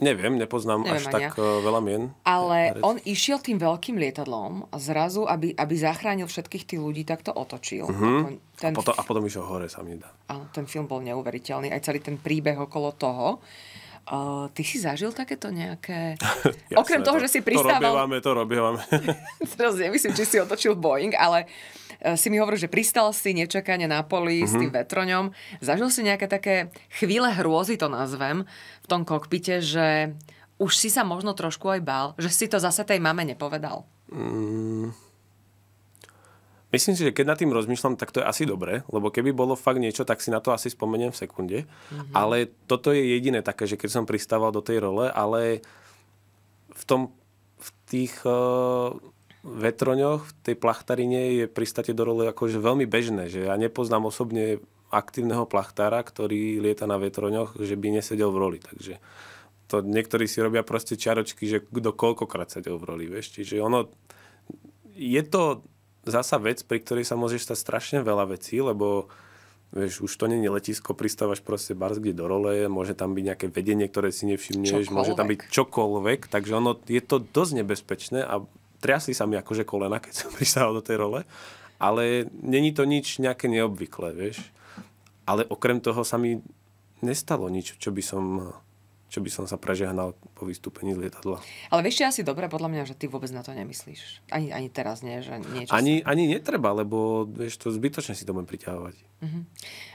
Neviem, nepoznám Neviem až tak eh, veľa mien. Ale on išiel tým veľkým lietadlom a zrazu, aby, aby zachránil všetkých tých ľudí, tak to otočil. Uh-huh. Ten a, potom, a potom išiel hore, sa mi dá. ten film bol neuveriteľný. Aj celý ten príbeh okolo toho. O, ty si zažil takéto nejaké... (laughs) Jasné, Okrem toho, to, že si pristával... To robievame, to robievame. (laughs) Teraz nemyslím, či si otočil Boeing, ale e, si mi hovoril, že pristal si nečakane na poli mm-hmm. s tým mhm. vetroňom. Zažil si nejaké také chvíle hrôzy, to nazvem, v tom kokpite, že už si sa možno trošku aj bál, že si to zase tej mame nepovedal. Mm. Myslím si, že keď nad tým rozmýšľam, tak to je asi dobre, lebo keby bolo fakt niečo, tak si na to asi spomeniem v sekunde. Mm-hmm. Ale toto je jediné také, že keď som pristával do tej role, ale v tom, v tých uh, vetroňoch, v tej plachtarine je pristate do role akože veľmi bežné, že ja nepoznám osobne aktívneho plachtára, ktorý lieta na vetroňoch, že by nesedel v roli, takže to niektorí si robia proste čaročky, že kto koľkokrát sedel v roli, vieš, čiže ono je to zasa vec, pri ktorej sa môže stať strašne veľa vecí, lebo Vieš, už to nie je letisko, pristávaš proste bars, kde do role, môže tam byť nejaké vedenie, ktoré si nevšimneš, čokoľvek. môže tam byť čokoľvek, takže ono, je to dosť nebezpečné a triasli sa mi akože kolena, keď som (laughs) pristával do tej role, ale není to nič nejaké neobvyklé, vieš. Ale okrem toho sa mi nestalo nič, čo by som čo by som sa prežehnal po vystúpení z lietadla. Ale vieš, asi dobre podľa mňa, že ty vôbec na to nemyslíš. Ani, ani teraz nie, že niečo ani, sa... ani netreba, lebo vieš, to zbytočne si to budem priťahovať. Uh-huh.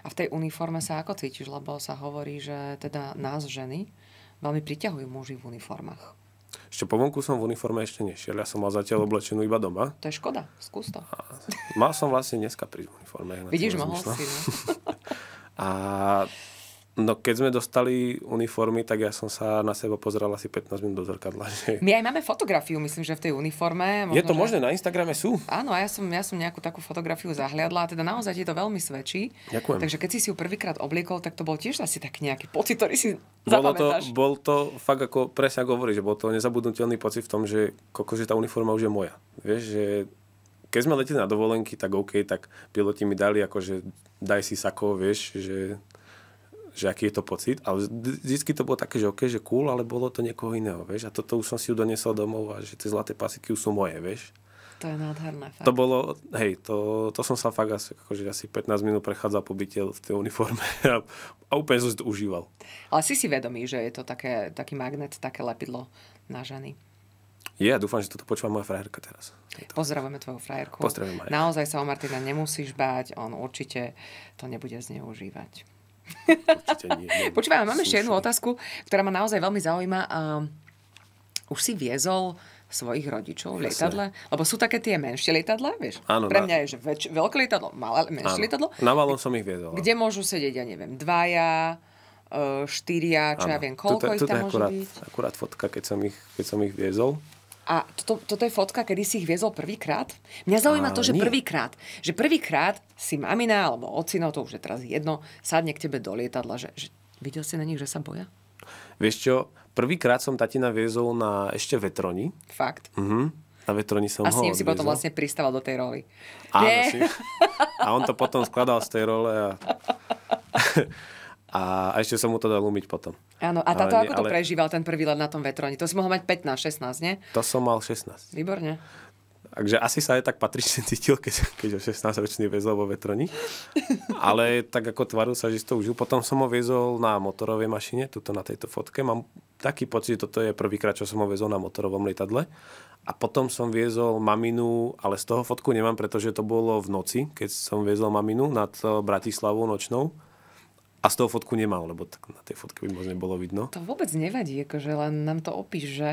A v tej uniforme sa ako cítiš? Lebo sa hovorí, že teda nás ženy veľmi priťahujú muži v uniformách. Ešte po vonku som v uniforme ešte nešiel. Ja som mal zatiaľ mhm. oblečenú iba doma. To je škoda, skús to. A mal som vlastne dneska v uniforme. Vidíš, mohol no. si. No? (laughs) a No keď sme dostali uniformy, tak ja som sa na seba pozrel asi 15 minút do zrkadla. Že... My aj máme fotografiu, myslím, že v tej uniforme. Možno, je to že... možné, na Instagrame sú. Áno, a ja som, ja som nejakú takú fotografiu zahliadla a teda naozaj ti to veľmi svedčí. Ďakujem. Takže keď si si ju prvýkrát obliekol, tak to bol tiež asi tak nejaký pocit, ktorý si bolo to, bol to fakt ako presne ako hovorí, že bol to nezabudnutelný pocit v tom, že, koko, že tá uniforma už je moja. Vieš, že keď sme leteli na dovolenky, tak OK, tak piloti mi dali akože daj si sako, vieš, že že aký je to pocit. A vždycky to bolo také, že OK, že cool, ale bolo to niekoho iného, vieš. A toto už som si ju donesol domov a že tie zlaté pasiky už sú moje, vieš. To je nádherné. Fakt. To bolo, hej, to, to som sa fakt asi, akože asi 15 minút prechádzal po byte v tej uniforme (laughs) a, a úplne som si to užíval. Ale si si vedomý, že je to také, taký magnet, také lepidlo na ženy. Je, ja dúfam, že toto počúva moja frajerka teraz. Pozdravujeme tvoju frajerku. Pozdravujeme. Naozaj sa o Martina nemusíš báť, on určite to nebude zneužívať. Počúvaj, máme ešte jednu otázku, ktorá ma naozaj veľmi zaujíma. už si viezol svojich rodičov v lietadle? Lebo sú také tie menšie lietadla, vieš? Áno, Pre mňa na... je že väč- veľké lietadlo, malé, menšie áno. lietadlo. Na malom som ich viezol. No. Kde môžu sedieť, ja neviem, dvaja, e, štyria, čo áno. ja viem, koľko tuto, ich tam tuto môže akurát, byť? akurát fotka, keď som ich, keď som ich viezol. A toto, toto je fotka, kedy si ich viezol prvýkrát. Mňa zaujíma a, to, že prvýkrát. Že prvýkrát si mamina alebo ocino, to už je teraz jedno, sadne k tebe do lietadla. Že, že videl si na nich, že sa boja? Vieš čo, prvýkrát som tatina viezol na ešte vetroni. Fakt. Mhm. Na vetroni som A s ním si potom vlastne pristával do tej roli. Áno, si. A on to potom skladal z tej role a... (laughs) A, ešte som mu to dal umyť potom. Áno, a táto ale, ako to ale... prežíval ten prvý let na tom vetroni? To si mohol mať 15, 16, nie? To som mal 16. Výborne. Takže asi sa aj tak patrične (laughs) cítil, keď, keď ho 16 ročný viezol vo vetroni. Ale tak ako tvaril sa, že si to užil. Potom som ho viezol na motorovej mašine, tuto na tejto fotke. Mám taký pocit, že toto je prvýkrát, čo som ho viezol na motorovom lietadle. A potom som viezol maminu, ale z toho fotku nemám, pretože to bolo v noci, keď som viezol maminu nad Bratislavou nočnou. A z toho fotku nemal, lebo tak na tej fotke by možno nebolo vidno. To vôbec nevadí, akože len nám to opíš, že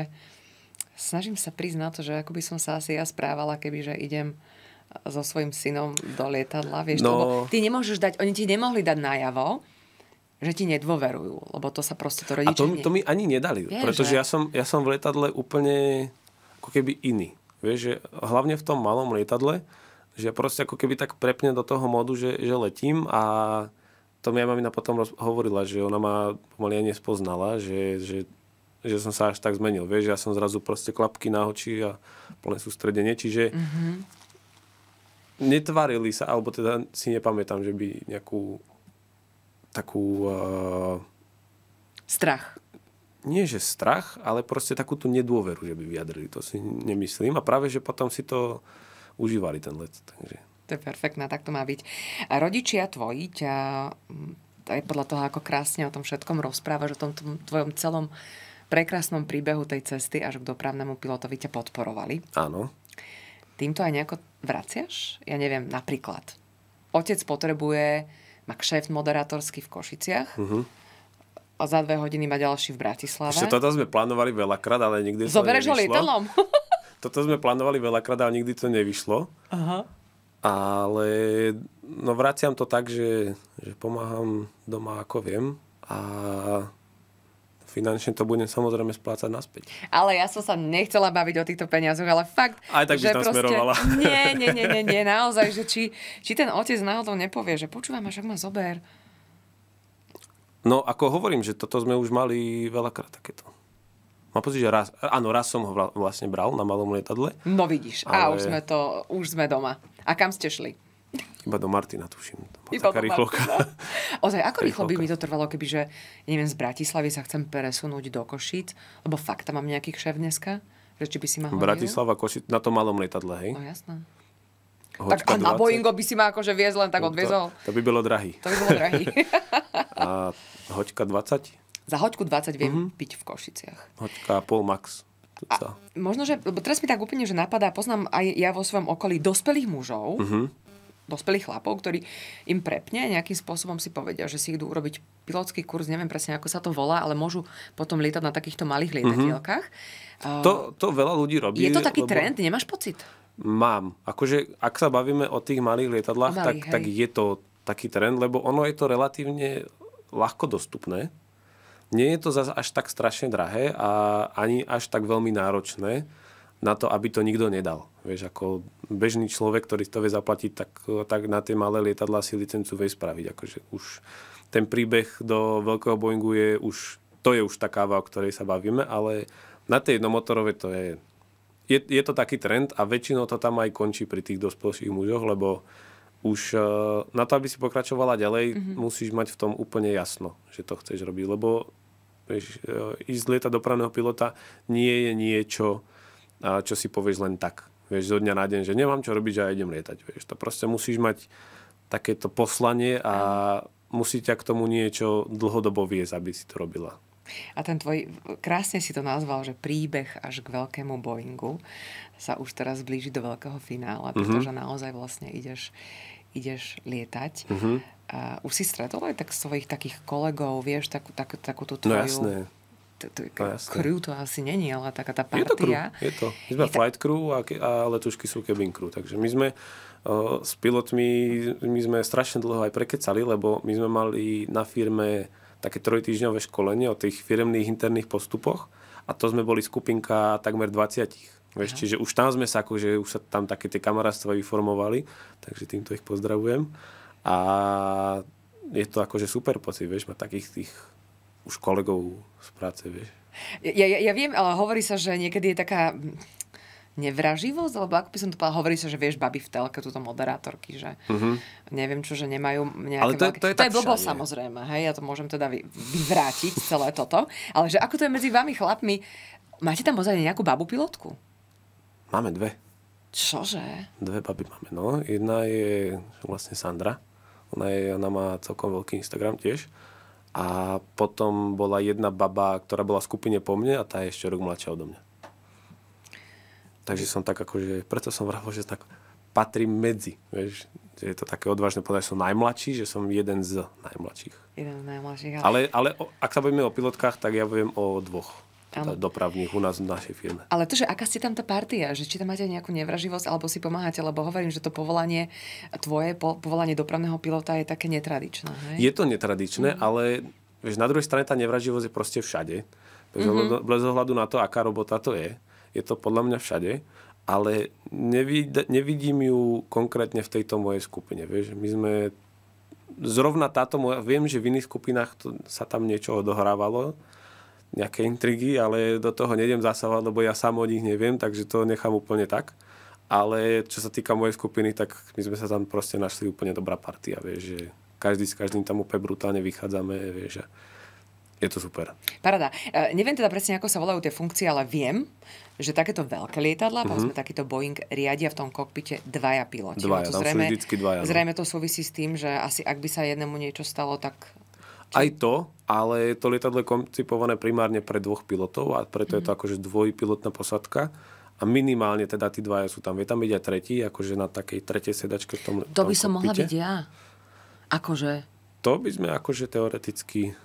snažím sa prísť na to, že ako by som sa asi ja správala, keby že idem so svojim synom do lietadla, vieš, no... lebo ty nemôžeš dať, oni ti nemohli dať najavo, že ti nedôverujú, lebo to sa proste to rodičia... A to, to mi ani nedali, Vieš, pretože že? ja som, ja som v lietadle úplne ako keby iný. Vieš, že hlavne v tom malom lietadle, že proste ako keby tak prepne do toho modu, že, že letím a to mi aj mamina potom roz, hovorila, že ona ma pomaly aj nespoznala, že, že, že som sa až tak zmenil. Vieš, ja som zrazu proste klapky na oči a plné sústredenie, čiže mm-hmm. netvarili sa, alebo teda si nepamätám, že by nejakú takú... Uh, strach. Nie, že strach, ale proste takú tú nedôveru, že by vyjadrili. To si nemyslím. A práve, že potom si to užívali ten let. Takže... To je perfektná, tak to má byť. A rodičia tvoji ťa, aj mm, podľa toho, ako krásne o tom všetkom rozprávaš, o tom tvojom celom prekrásnom príbehu tej cesty až k dopravnému pilotovi ťa podporovali. Áno. Týmto aj nejako vraciaš? Ja neviem, napríklad. Otec potrebuje, má kšeft moderátorský v Košiciach, uh-huh a za dve hodiny ma ďalší v Bratislave. Ešte toto sme plánovali veľakrát, ale nikdy Zoberieš nevyšlo. Zobereš ho lietadlom? (laughs) toto sme plánovali veľakrát, ale nikdy to nevyšlo. Aha. Ale no vraciam to tak, že, že pomáham doma ako viem a finančne to budem samozrejme splácať naspäť. Ale ja som sa nechcela baviť o týchto peniazoch, ale fakt... Aj tak by že tam proste, smerovala. (laughs) Nie, nie, nie, nie, nie, naozaj, že či, či ten otec náhodou nepovie, že počúvam, až ak ma zober. No, ako hovorím, že toto sme už mali veľakrát takéto. Mám pocit, že raz, áno, raz som ho vlastne bral na malom lietadle. No vidíš, ale... a už sme, to, už sme doma. A kam ste šli? Iba do Martina, tuším. Iba taká rýchlovka. (laughs) Ozaj, ako rýchlo by mi to trvalo, keby, že neviem, z Bratislavy sa chcem presunúť do Košic, Lebo fakt tam mám nejakých šéf dneska? Že či by si ma hodil? Bratislava, Košic, na tom malom lietadle, hej? No jasné. Hoďka tak a 20. na Boeingo by si ma akože viez len tak odviezol. To, to by bolo drahý. To by bolo drahý. (laughs) a hoďka 20? Za hoďku 20 viem mm-hmm. piť v Košiciach. Hoďka pol max. A možno, že, lebo teraz mi tak úplne, že napadá, poznám aj ja vo svojom okolí dospelých mužov, mm-hmm. dospelých chlapov, ktorí im prepne, nejakým spôsobom si povedia, že si idú urobiť pilotský kurz, neviem presne, ako sa to volá, ale môžu potom lietať na takýchto malých mhm. lietadielkách. Mm-hmm. To, to veľa ľudí robí. Je to taký lebo... trend, nemáš pocit? Mám. Akože, ak sa bavíme o tých malých lietadlách, malých, tak, tak je to taký trend, lebo ono je to relatívne ľahko dostupné nie je to zase až tak strašne drahé a ani až tak veľmi náročné na to, aby to nikto nedal. Vieš, ako bežný človek, ktorý to vie zaplatiť, tak, tak na tie malé lietadlá si licencu vie spraviť. Akože už ten príbeh do veľkého Boeingu je už, to je už taká, o ktorej sa bavíme, ale na tej jednomotorove to je, je, je to taký trend a väčšinou to tam aj končí pri tých dospelších mužoch, lebo už e, na to, aby si pokračovala ďalej, mm-hmm. musíš mať v tom úplne jasno, že to chceš robiť, lebo Vieš, e, ísť lieta dopravného pilota nie je niečo, čo si povieš len tak. Vieš, zo dňa na deň, že nemám čo robiť, že ja idem lietať. Vieš, to proste musíš mať takéto poslanie a musí ťa k tomu niečo dlhodobo viesť, aby si to robila. A ten tvoj, krásne si to nazval, že príbeh až k veľkému Boeingu sa už teraz blíži do veľkého finále, pretože mm-hmm. naozaj vlastne ideš, ideš lietať. Uh-huh. Uh, už si stretol aj tak svojich takých kolegov, vieš, takú, tak, takú tú no tvoju... No jasné. Crew to asi není, ale taká tá partia. Je to crew, My sme flight crew a, a letušky sú cabin crew, takže my sme s pilotmi, my sme strašne dlho aj prekecali, lebo my sme mali na firme také trojtýždňové školenie o tých firemných interných postupoch a to sme boli skupinka takmer 20 Vieš, čiže už tam sme sa, akože už sa tam také tie kamarátstva vyformovali, takže týmto ich pozdravujem. A je to akože super pocit, vieš, mať takých tých už kolegov z práce, vieš. Ja, ja, ja viem, ale hovorí sa, že niekedy je taká nevraživosť, alebo ako by som to povedal, hovorí sa, že vieš babi v telke, túto moderátorky, že uh-huh. neviem čo, že nemajú nejaké Ale to, je, to je, to je blbo samozrejme, hej, ja to môžem teda vy, vyvrátiť celé toto, ale že ako to je medzi vami chlapmi, máte tam ozaj nejakú babu pilotku? Máme dve. Čože? Dve baby máme, no. Jedna je vlastne Sandra. Ona, je, ona má celkom veľký Instagram tiež. A potom bola jedna baba, ktorá bola v skupine po mne a tá je ešte rok mladšia odo mňa. Takže som tak akože, preto som vrahol, že tak patrím medzi, vieš, že je to také odvážne povedať, že som najmladší, že som jeden z najmladších. Jeden z najmladších. Ale, ale, ale ak sa bavíme o pilotkách, tak ja viem o dvoch ano. dopravných u nás v našej firme. Ale to, že aká ste tam tá partia, že či tam máte nejakú nevraživosť alebo si pomáhate, lebo hovorím, že to povolanie tvoje, po, povolanie dopravného pilota je také netradičné. Hej? Je to netradičné, mm. ale vieš, na druhej strane tá nevraživosť je proste všade. Bez mm-hmm. bez ohľadu na to, aká robota to je, je to podľa mňa všade, ale nevid, nevidím ju konkrétne v tejto mojej skupine. Vieš, my sme zrovna táto moja, viem, že v iných skupinách to, sa tam niečo odohrávalo, nejaké intrigy, ale do toho nejdem zasávať, lebo ja sám o nich neviem, takže to nechám úplne tak. Ale čo sa týka mojej skupiny, tak my sme sa tam proste našli úplne dobrá partia, vieš, že každý s každým tam úplne brutálne vychádzame, vieš, a je to super. Parada. E, neviem teda presne, ako sa volajú tie funkcie, ale viem, že takéto veľké lietadla, mm-hmm. povedzme takýto Boeing, riadia v tom kokpite dvaja piloti. Dvaja, no to zrejme, tam zrejme, sú vždycky dvaja. No. Zrejme to súvisí s tým, že asi ak by sa jednému niečo stalo, tak aj to, ale to lietadlo je koncipované primárne pre dvoch pilotov a preto mm-hmm. je to mhm. akože dvojpilotná posadka a minimálne teda tí dvaja sú tam. Je tam byť aj tretí, akože na takej tretej sedačke v tom To by som mohla byť ja. Akože? To by sme akože teoreticky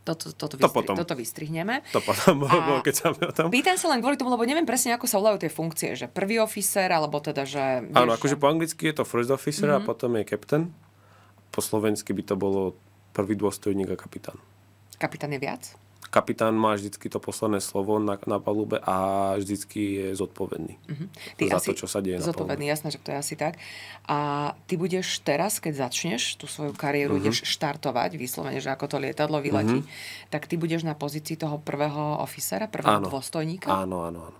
toto, toto, to vystri- potom. toto vystrihneme. To potom, a keď sa o tom. Pýtam sa len kvôli tomu, lebo neviem presne, ako sa volajú tie funkcie, že prvý officer, alebo teda, že... Áno, akože po anglicky je to first officer mm-hmm. a mhm. potom je captain. Po slovensky by to bolo prvý dôstojník a kapitán. Kapitán je viac? Kapitán má vždycky to posledné slovo na, na palube a vždycky je zodpovedný uh-huh. ty za asi to, čo sa deje zodpovedný, Jasné, že to je asi tak. A ty budeš teraz, keď začneš tú svoju kariéru, uh-huh. ideš štartovať, vyslovene, že ako to lietadlo vyletí, uh-huh. tak ty budeš na pozícii toho prvého oficera, prvého áno. dôstojníka? Áno, áno, áno.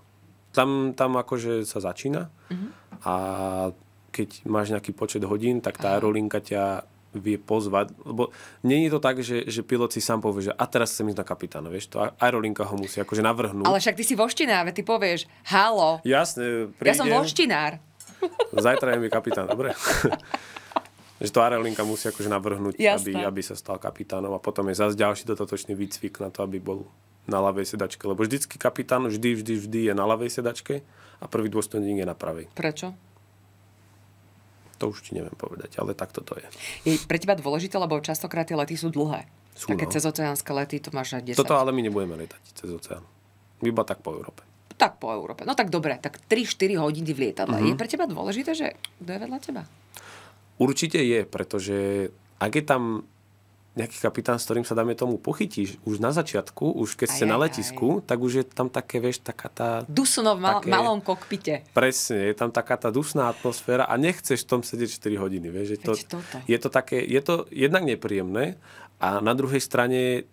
Tam, tam akože sa začína uh-huh. a keď máš nejaký počet hodín, tak tá Aha. rolinka ťa vie pozvať, lebo nie je to tak, že, že pilot si sám povie, že a teraz chcem ísť na kapitána, vieš, to aerolinka ho musí akože navrhnúť. Ale však ty si voštinár, ty povieš, halo. Jasne, príde. Ja som voštinár. Zajtra je mi kapitán, dobre. (laughs) že to aerolinka musí akože navrhnúť, aby, aby sa stal kapitánom a potom je zase ďalší dodatočný výcvik na to, aby bol na ľavej sedačke, lebo vždycky kapitán vždy, vždy, vždy je na ľavej sedačke a prvý dôstojník je na pravej. Prečo? To už ti neviem povedať, ale takto to je. Je pre teba dôležité, lebo častokrát tie lety sú dlhé. Sú, Také no. cezoceánske lety, to máš na 10. Toto ale my nebudeme letať cez oceán. Iba tak po Európe. Tak po Európe. No tak dobre, tak 3-4 hodiny v lietadle. Mm-hmm. Je pre teba dôležité, že kto je vedľa teba? Určite je, pretože ak je tam nejaký kapitán, s ktorým sa dáme tomu pochytíš už na začiatku, už keď aj, ste aj, na letisku, aj. tak už je tam také, vieš, taká tá... Dusno v mal, také, malom kokpite. Presne, je tam taká tá dusná atmosféra a nechceš v tom sedieť 4 hodiny, vieš. Je to, je to také, je to jednak nepríjemné a na druhej strane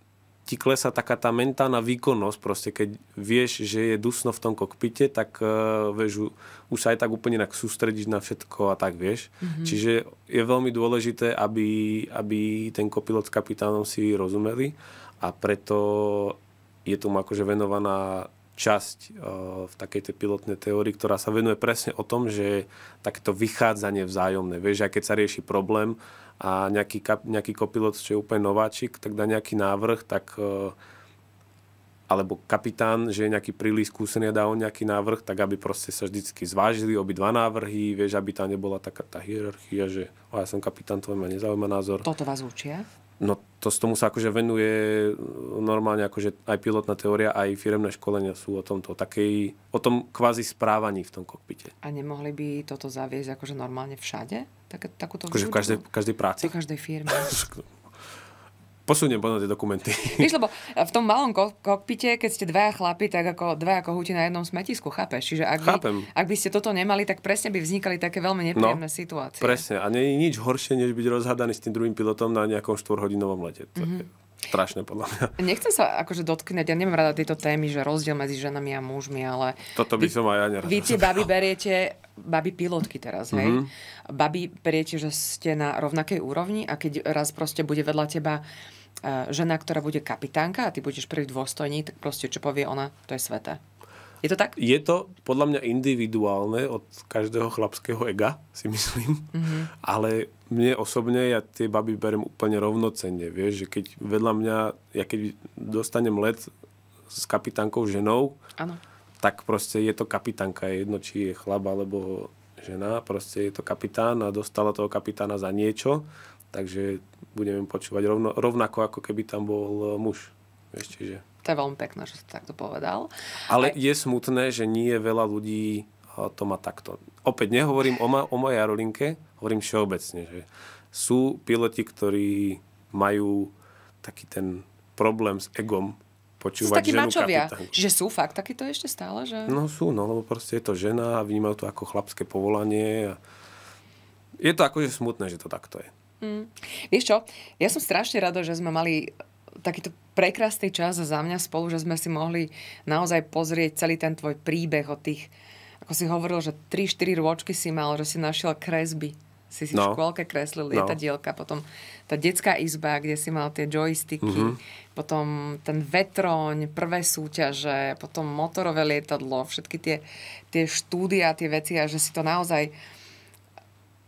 ti klesá taká tá mentálna výkonnosť, proste keď vieš, že je dusno v tom kokpite, tak uh, vieš, už sa aj tak úplne inak sústrediť na všetko a tak vieš. Mm-hmm. Čiže je veľmi dôležité, aby, aby ten kopilot s kapitánom si rozumeli a preto je tomu akože venovaná časť eh, v takej tej pilotnej teórii, ktorá sa venuje presne o tom, že takéto vychádzanie vzájomné, vieš, aj keď sa rieši problém, a nejaký, kap, nejaký kopilot, čo je úplne nováčik, tak dá nejaký návrh, tak e, alebo kapitán, že je nejaký príliš skúsený a dá on nejaký návrh, tak aby proste sa vždycky zvážili dva návrhy, vieš, aby tam nebola taká tá hierarchia, že o, ja som kapitán, to ma nezaujíma názor. Toto vás učia? No to, tomu sa akože venuje e, normálne akože aj pilotná teória, aj firemné školenia sú o tomto, takej, o tom kvázi správaní v tom kokpite. A nemohli by toto zaviesť akože normálne všade? tak, takúto akože v každej, v každej práci? V každej firme. (laughs) Posuniem potom tie dokumenty. (laughs) Víš, lebo e, v tom malom kokpite, keď ste dvaja chlapi, tak ako dvaja kohúti na jednom smetisku, chápeš? Čiže ak by, ak by ste toto nemali, tak presne by vznikali také veľmi no, nepríjemné no, situácie. Presne. A nie je nič horšie, než byť rozhádaný s tým druhým pilotom na nejakom štvorhodinovom lete. Mm-hmm. Strašné podľa mňa. (laughs) Nechcem sa akože dotknúť, ja nemám rada tieto témy, že rozdiel medzi ženami a mužmi, ale... Toto by vy, som aj ja nerad. Vy tie baby beriete baby pilotky teraz, hej. Mm-hmm. Baby priete, že ste na rovnakej úrovni a keď raz proste bude vedľa teba e, žena, ktorá bude kapitánka a ty budeš prvý dôstojník, tak proste čo povie ona, to je sveté. Je to tak? Je to podľa mňa individuálne od každého chlapského ega, si myslím. Mm-hmm. Ale mne osobne, ja tie baby berem úplne rovnocenne. Vieš, že keď vedľa mňa, ja keď dostanem let s kapitánkou ženou, ano tak proste je to kapitánka, jedno či je chlap alebo žena, proste je to kapitán a dostala toho kapitána za niečo, takže budeme počúvať rovno, rovnako, ako keby tam bol eh, muž. Ešte, že... To je veľmi pekné, že si takto povedal. Ale Aj... je smutné, že nie veľa ľudí eh, to má takto. Opäť nehovorím o, ma, o mojej aerolinke, hovorím všeobecne, že sú piloti, ktorí majú taký ten problém s egom, počúvať takí ženu mačovia, kapitánku. že sú fakt takíto ešte stále? Že... No sú, no lebo proste je to žena a vnímajú to ako chlapské povolanie. A... Je to akože smutné, že to takto je. Mm. Vieš čo, ja som strašne rada, že sme mali takýto prekrásny čas za mňa spolu, že sme si mohli naozaj pozrieť celý ten tvoj príbeh o tých, ako si hovoril, že 3-4 rôčky si mal, že si našiel kresby si si no. v škôlke kreslil lietadielka, no. potom tá detská izba, kde si mal tie joysticky, mm-hmm. potom ten vetroň, prvé súťaže, potom motorové lietadlo, všetky tie, tie štúdia, tie veci a že si to naozaj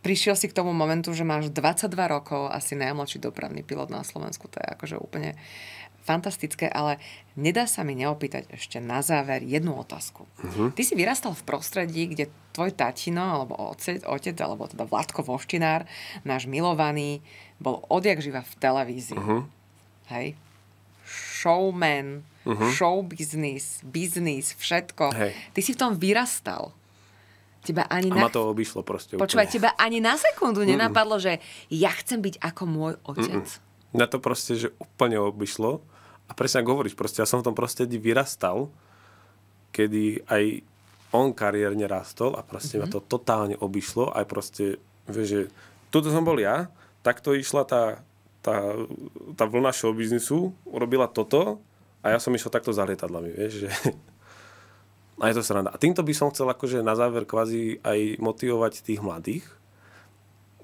prišiel si k tomu momentu, že máš 22 rokov a si najmladší dopravný pilot na Slovensku. To je akože úplne uh, fantastické, ale nedá sa mi neopýtať ešte na záver jednu otázku. Uh-huh. Ty si vyrastal v prostredí, kde tvoj tatino, alebo otec, otec alebo teda Vládko Voštinár, náš milovaný, bol odjak živa v televízii. Uh-huh. Hej? Showman, uh-huh. show business, biznis, všetko. Hey. Ty si v tom vyrastal. Teba ani a na... ma to obišlo proste. Počúvať, úplne. teba ani na sekundu nenapadlo, Mm-mm. že ja chcem byť ako môj otec. Mm-mm. Na to proste, že úplne obišlo. A presne ako hovoríš, proste ja som v tom prostredí vyrastal, kedy aj on kariérne rastol a proste mm-hmm. ma mhm. to totálne obišlo. Aj proste, vieš, že tuto som bol ja, takto išla tá, tá, tá vlna showbiznisu, urobila toto a ja som išiel takto za lietadlami, vieš, že... (laughs) A je to sranda. A týmto by som chcel akože na záver kvázi aj motivovať tých mladých,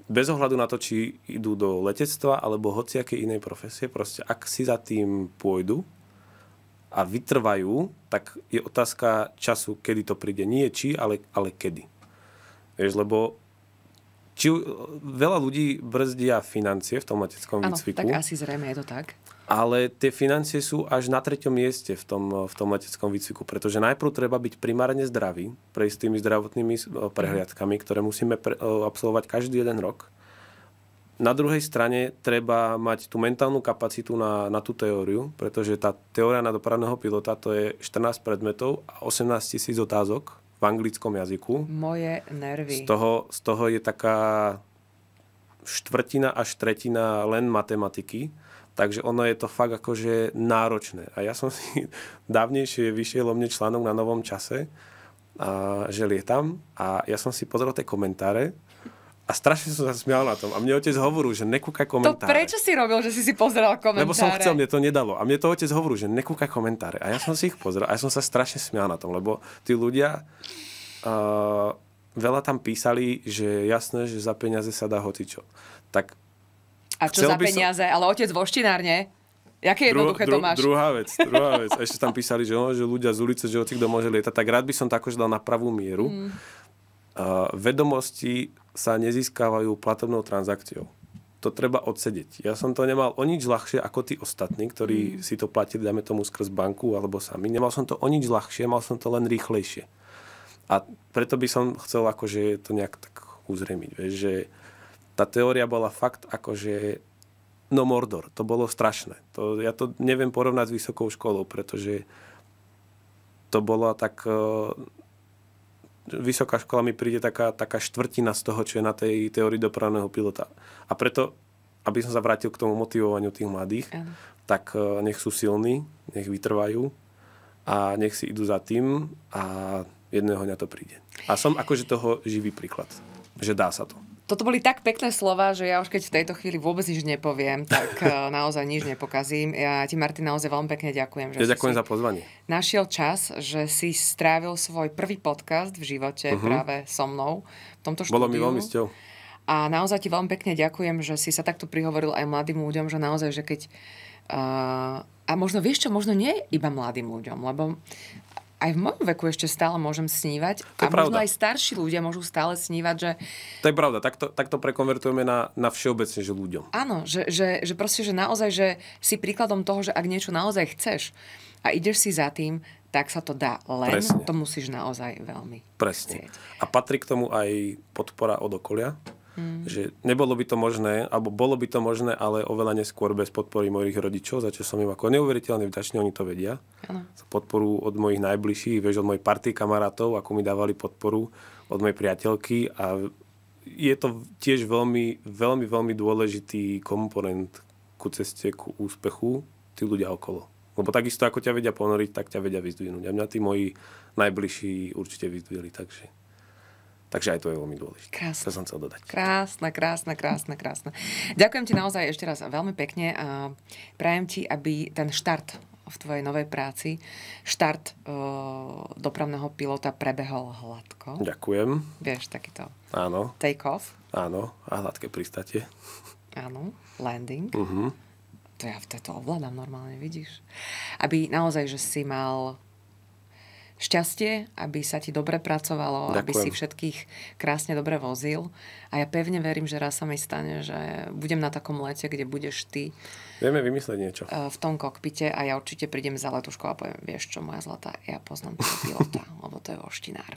bez ohľadu na to, či idú do letectva alebo hociakej inej profesie, proste ak si za tým pôjdu a vytrvajú, tak je otázka času, kedy to príde. Nie či, ale, ale kedy. Vieš, lebo či, veľa ľudí brzdia financie v tom leteckom výcviku. Áno, tak asi zrejme je to tak ale tie financie sú až na treťom mieste v tom, v tom leteckom výcviku, pretože najprv treba byť primárne zdravý, pre tými zdravotnými prehliadkami, ktoré musíme pre, absolvovať každý jeden rok. Na druhej strane treba mať tú mentálnu kapacitu na, na tú teóriu, pretože tá teória na dopravného pilota to je 14 predmetov a 18 tisíc otázok v anglickom jazyku. Moje nervy. Z toho, z toho je taká štvrtina až tretina len matematiky Takže ono je to fakt akože náročné. A ja som (laughs) si dávnejšie vyšiel o mne článok na novom čase, a, že lietam a ja som si pozrel tie komentáre a strašne som sa smial na tom. A mne otec hovorí, že nekúkaj komentáre. To prečo si robil, že si si pozrel komentáre? Lebo som chcel, mne to nedalo. A mne to otec hovorí, že nekúkaj komentáre. A ja som si ich pozrel a ja som sa strašne smial na tom, lebo tí ľudia uh, veľa tam písali, že jasné, že za peniaze sa dá hocičo. Tak a čo Chcel za peniaze? Som... Ale otec štinárne. Jaké jednoduché dru, dru, to máš? Druhá vec, (laughs) druhá vec. Ešte tam písali, že, no, že ľudia z ulice, že kto môže lietať. Tak rád by som tako dal na pravú mieru. Mm. Uh, vedomosti sa nezískávajú platobnou transakciou. To treba odsedeť. Ja som to nemal o nič ľahšie ako tí ostatní, ktorí mm. si to platili, dáme tomu skrz banku alebo sami. Nemal som to o nič ľahšie, mal som to len rýchlejšie. A preto by som chcel akože to nejak tak uzremiť, vieš, že tá teória bola fakt akože no Mordor, to bolo strašné. To, ja to neviem porovnať s vysokou školou, pretože to bola tak... E, vysoká škola mi príde taká, taká štvrtina z toho, čo je na tej teórii dopravného pilota. A preto, aby som sa vrátil k tomu motivovaniu tých mladých, ano. tak e, nech sú silní, nech vytrvajú a nech si idú za tým a jedného dňa to príde. A som akože toho živý príklad, že dá sa to. Toto boli tak pekné slova, že ja už keď v tejto chvíli vôbec nič nepoviem, tak (laughs) eh, naozaj nič nepokazím. Ja ti, Martin, naozaj veľmi pekne ďakujem. Že ja ďakujem za pozvanie. Našiel čas, že si strávil svoj prvý podcast v živote uh-huh. práve so mnou v tomto štúdiu. Bolo mi veľmi sťou. A naozaj ti veľmi pekne ďakujem, že si sa takto prihovoril aj mladým ľuďom, že naozaj, že keď... Uh, a možno, vieš čo, možno nie iba mladým ľuďom, lebo aj v mojom veku ešte stále môžem snívať. To a pravda. možno aj starší ľudia môžu stále snívať, že... To je pravda, takto, to prekonvertujeme na, na všeobecne, že ľuďom. Áno, že, že, že proste, že naozaj, že si príkladom toho, že ak niečo naozaj chceš a ideš si za tým, tak sa to dá, len Presne. to musíš naozaj veľmi Presne. Chcieť. A patrí k tomu aj podpora od okolia? Mm. Že nebolo by to možné, alebo bolo by to možné, ale oveľa neskôr bez podpory mojich rodičov, za čo som im ako neuveriteľne vďačný, oni to vedia. Ano. Za podporu od mojich najbližších, vieš, od mojej party kamarátov, ako mi dávali podporu, od mojej priateľky a je to tiež veľmi, veľmi, veľmi dôležitý komponent ku ceste, ku úspechu, tí ľudia okolo. Lebo takisto, ako ťa vedia ponoriť, tak ťa vedia vyzdvihnúť. A mňa tí moji najbližší určite vyzdvihli, takže... Takže aj to je veľmi dôležité. Krásne. To som chcel dodať. Krásna, krásna, krásna, krásna. Ďakujem ti naozaj ešte raz veľmi pekne a prajem ti, aby ten štart v tvojej novej práci, štart e, dopravného pilota prebehol hladko. Ďakujem. Vieš, takýto Áno. take off. Áno, a hladké pristate. Áno, landing. Uh-huh. To ja v tejto ovládam normálne, vidíš. Aby naozaj, že si mal šťastie, aby sa ti dobre pracovalo, Ďakujem. aby si všetkých krásne dobre vozil. A ja pevne verím, že raz sa mi stane, že budem na takom lete, kde budeš ty. Vieme vymyslieť niečo. Eh, v tom kokpite a ja určite prídem za letuškou a poviem, vieš čo, moja zlatá, ja poznám toho pilota, (laughs) lebo to je oštinár.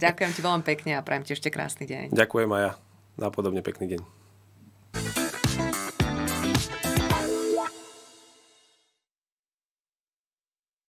Ďakujem ti veľmi pekne a prajem ti ešte krásny deň. Ďakujem aj ja. Napodobne pekný deň.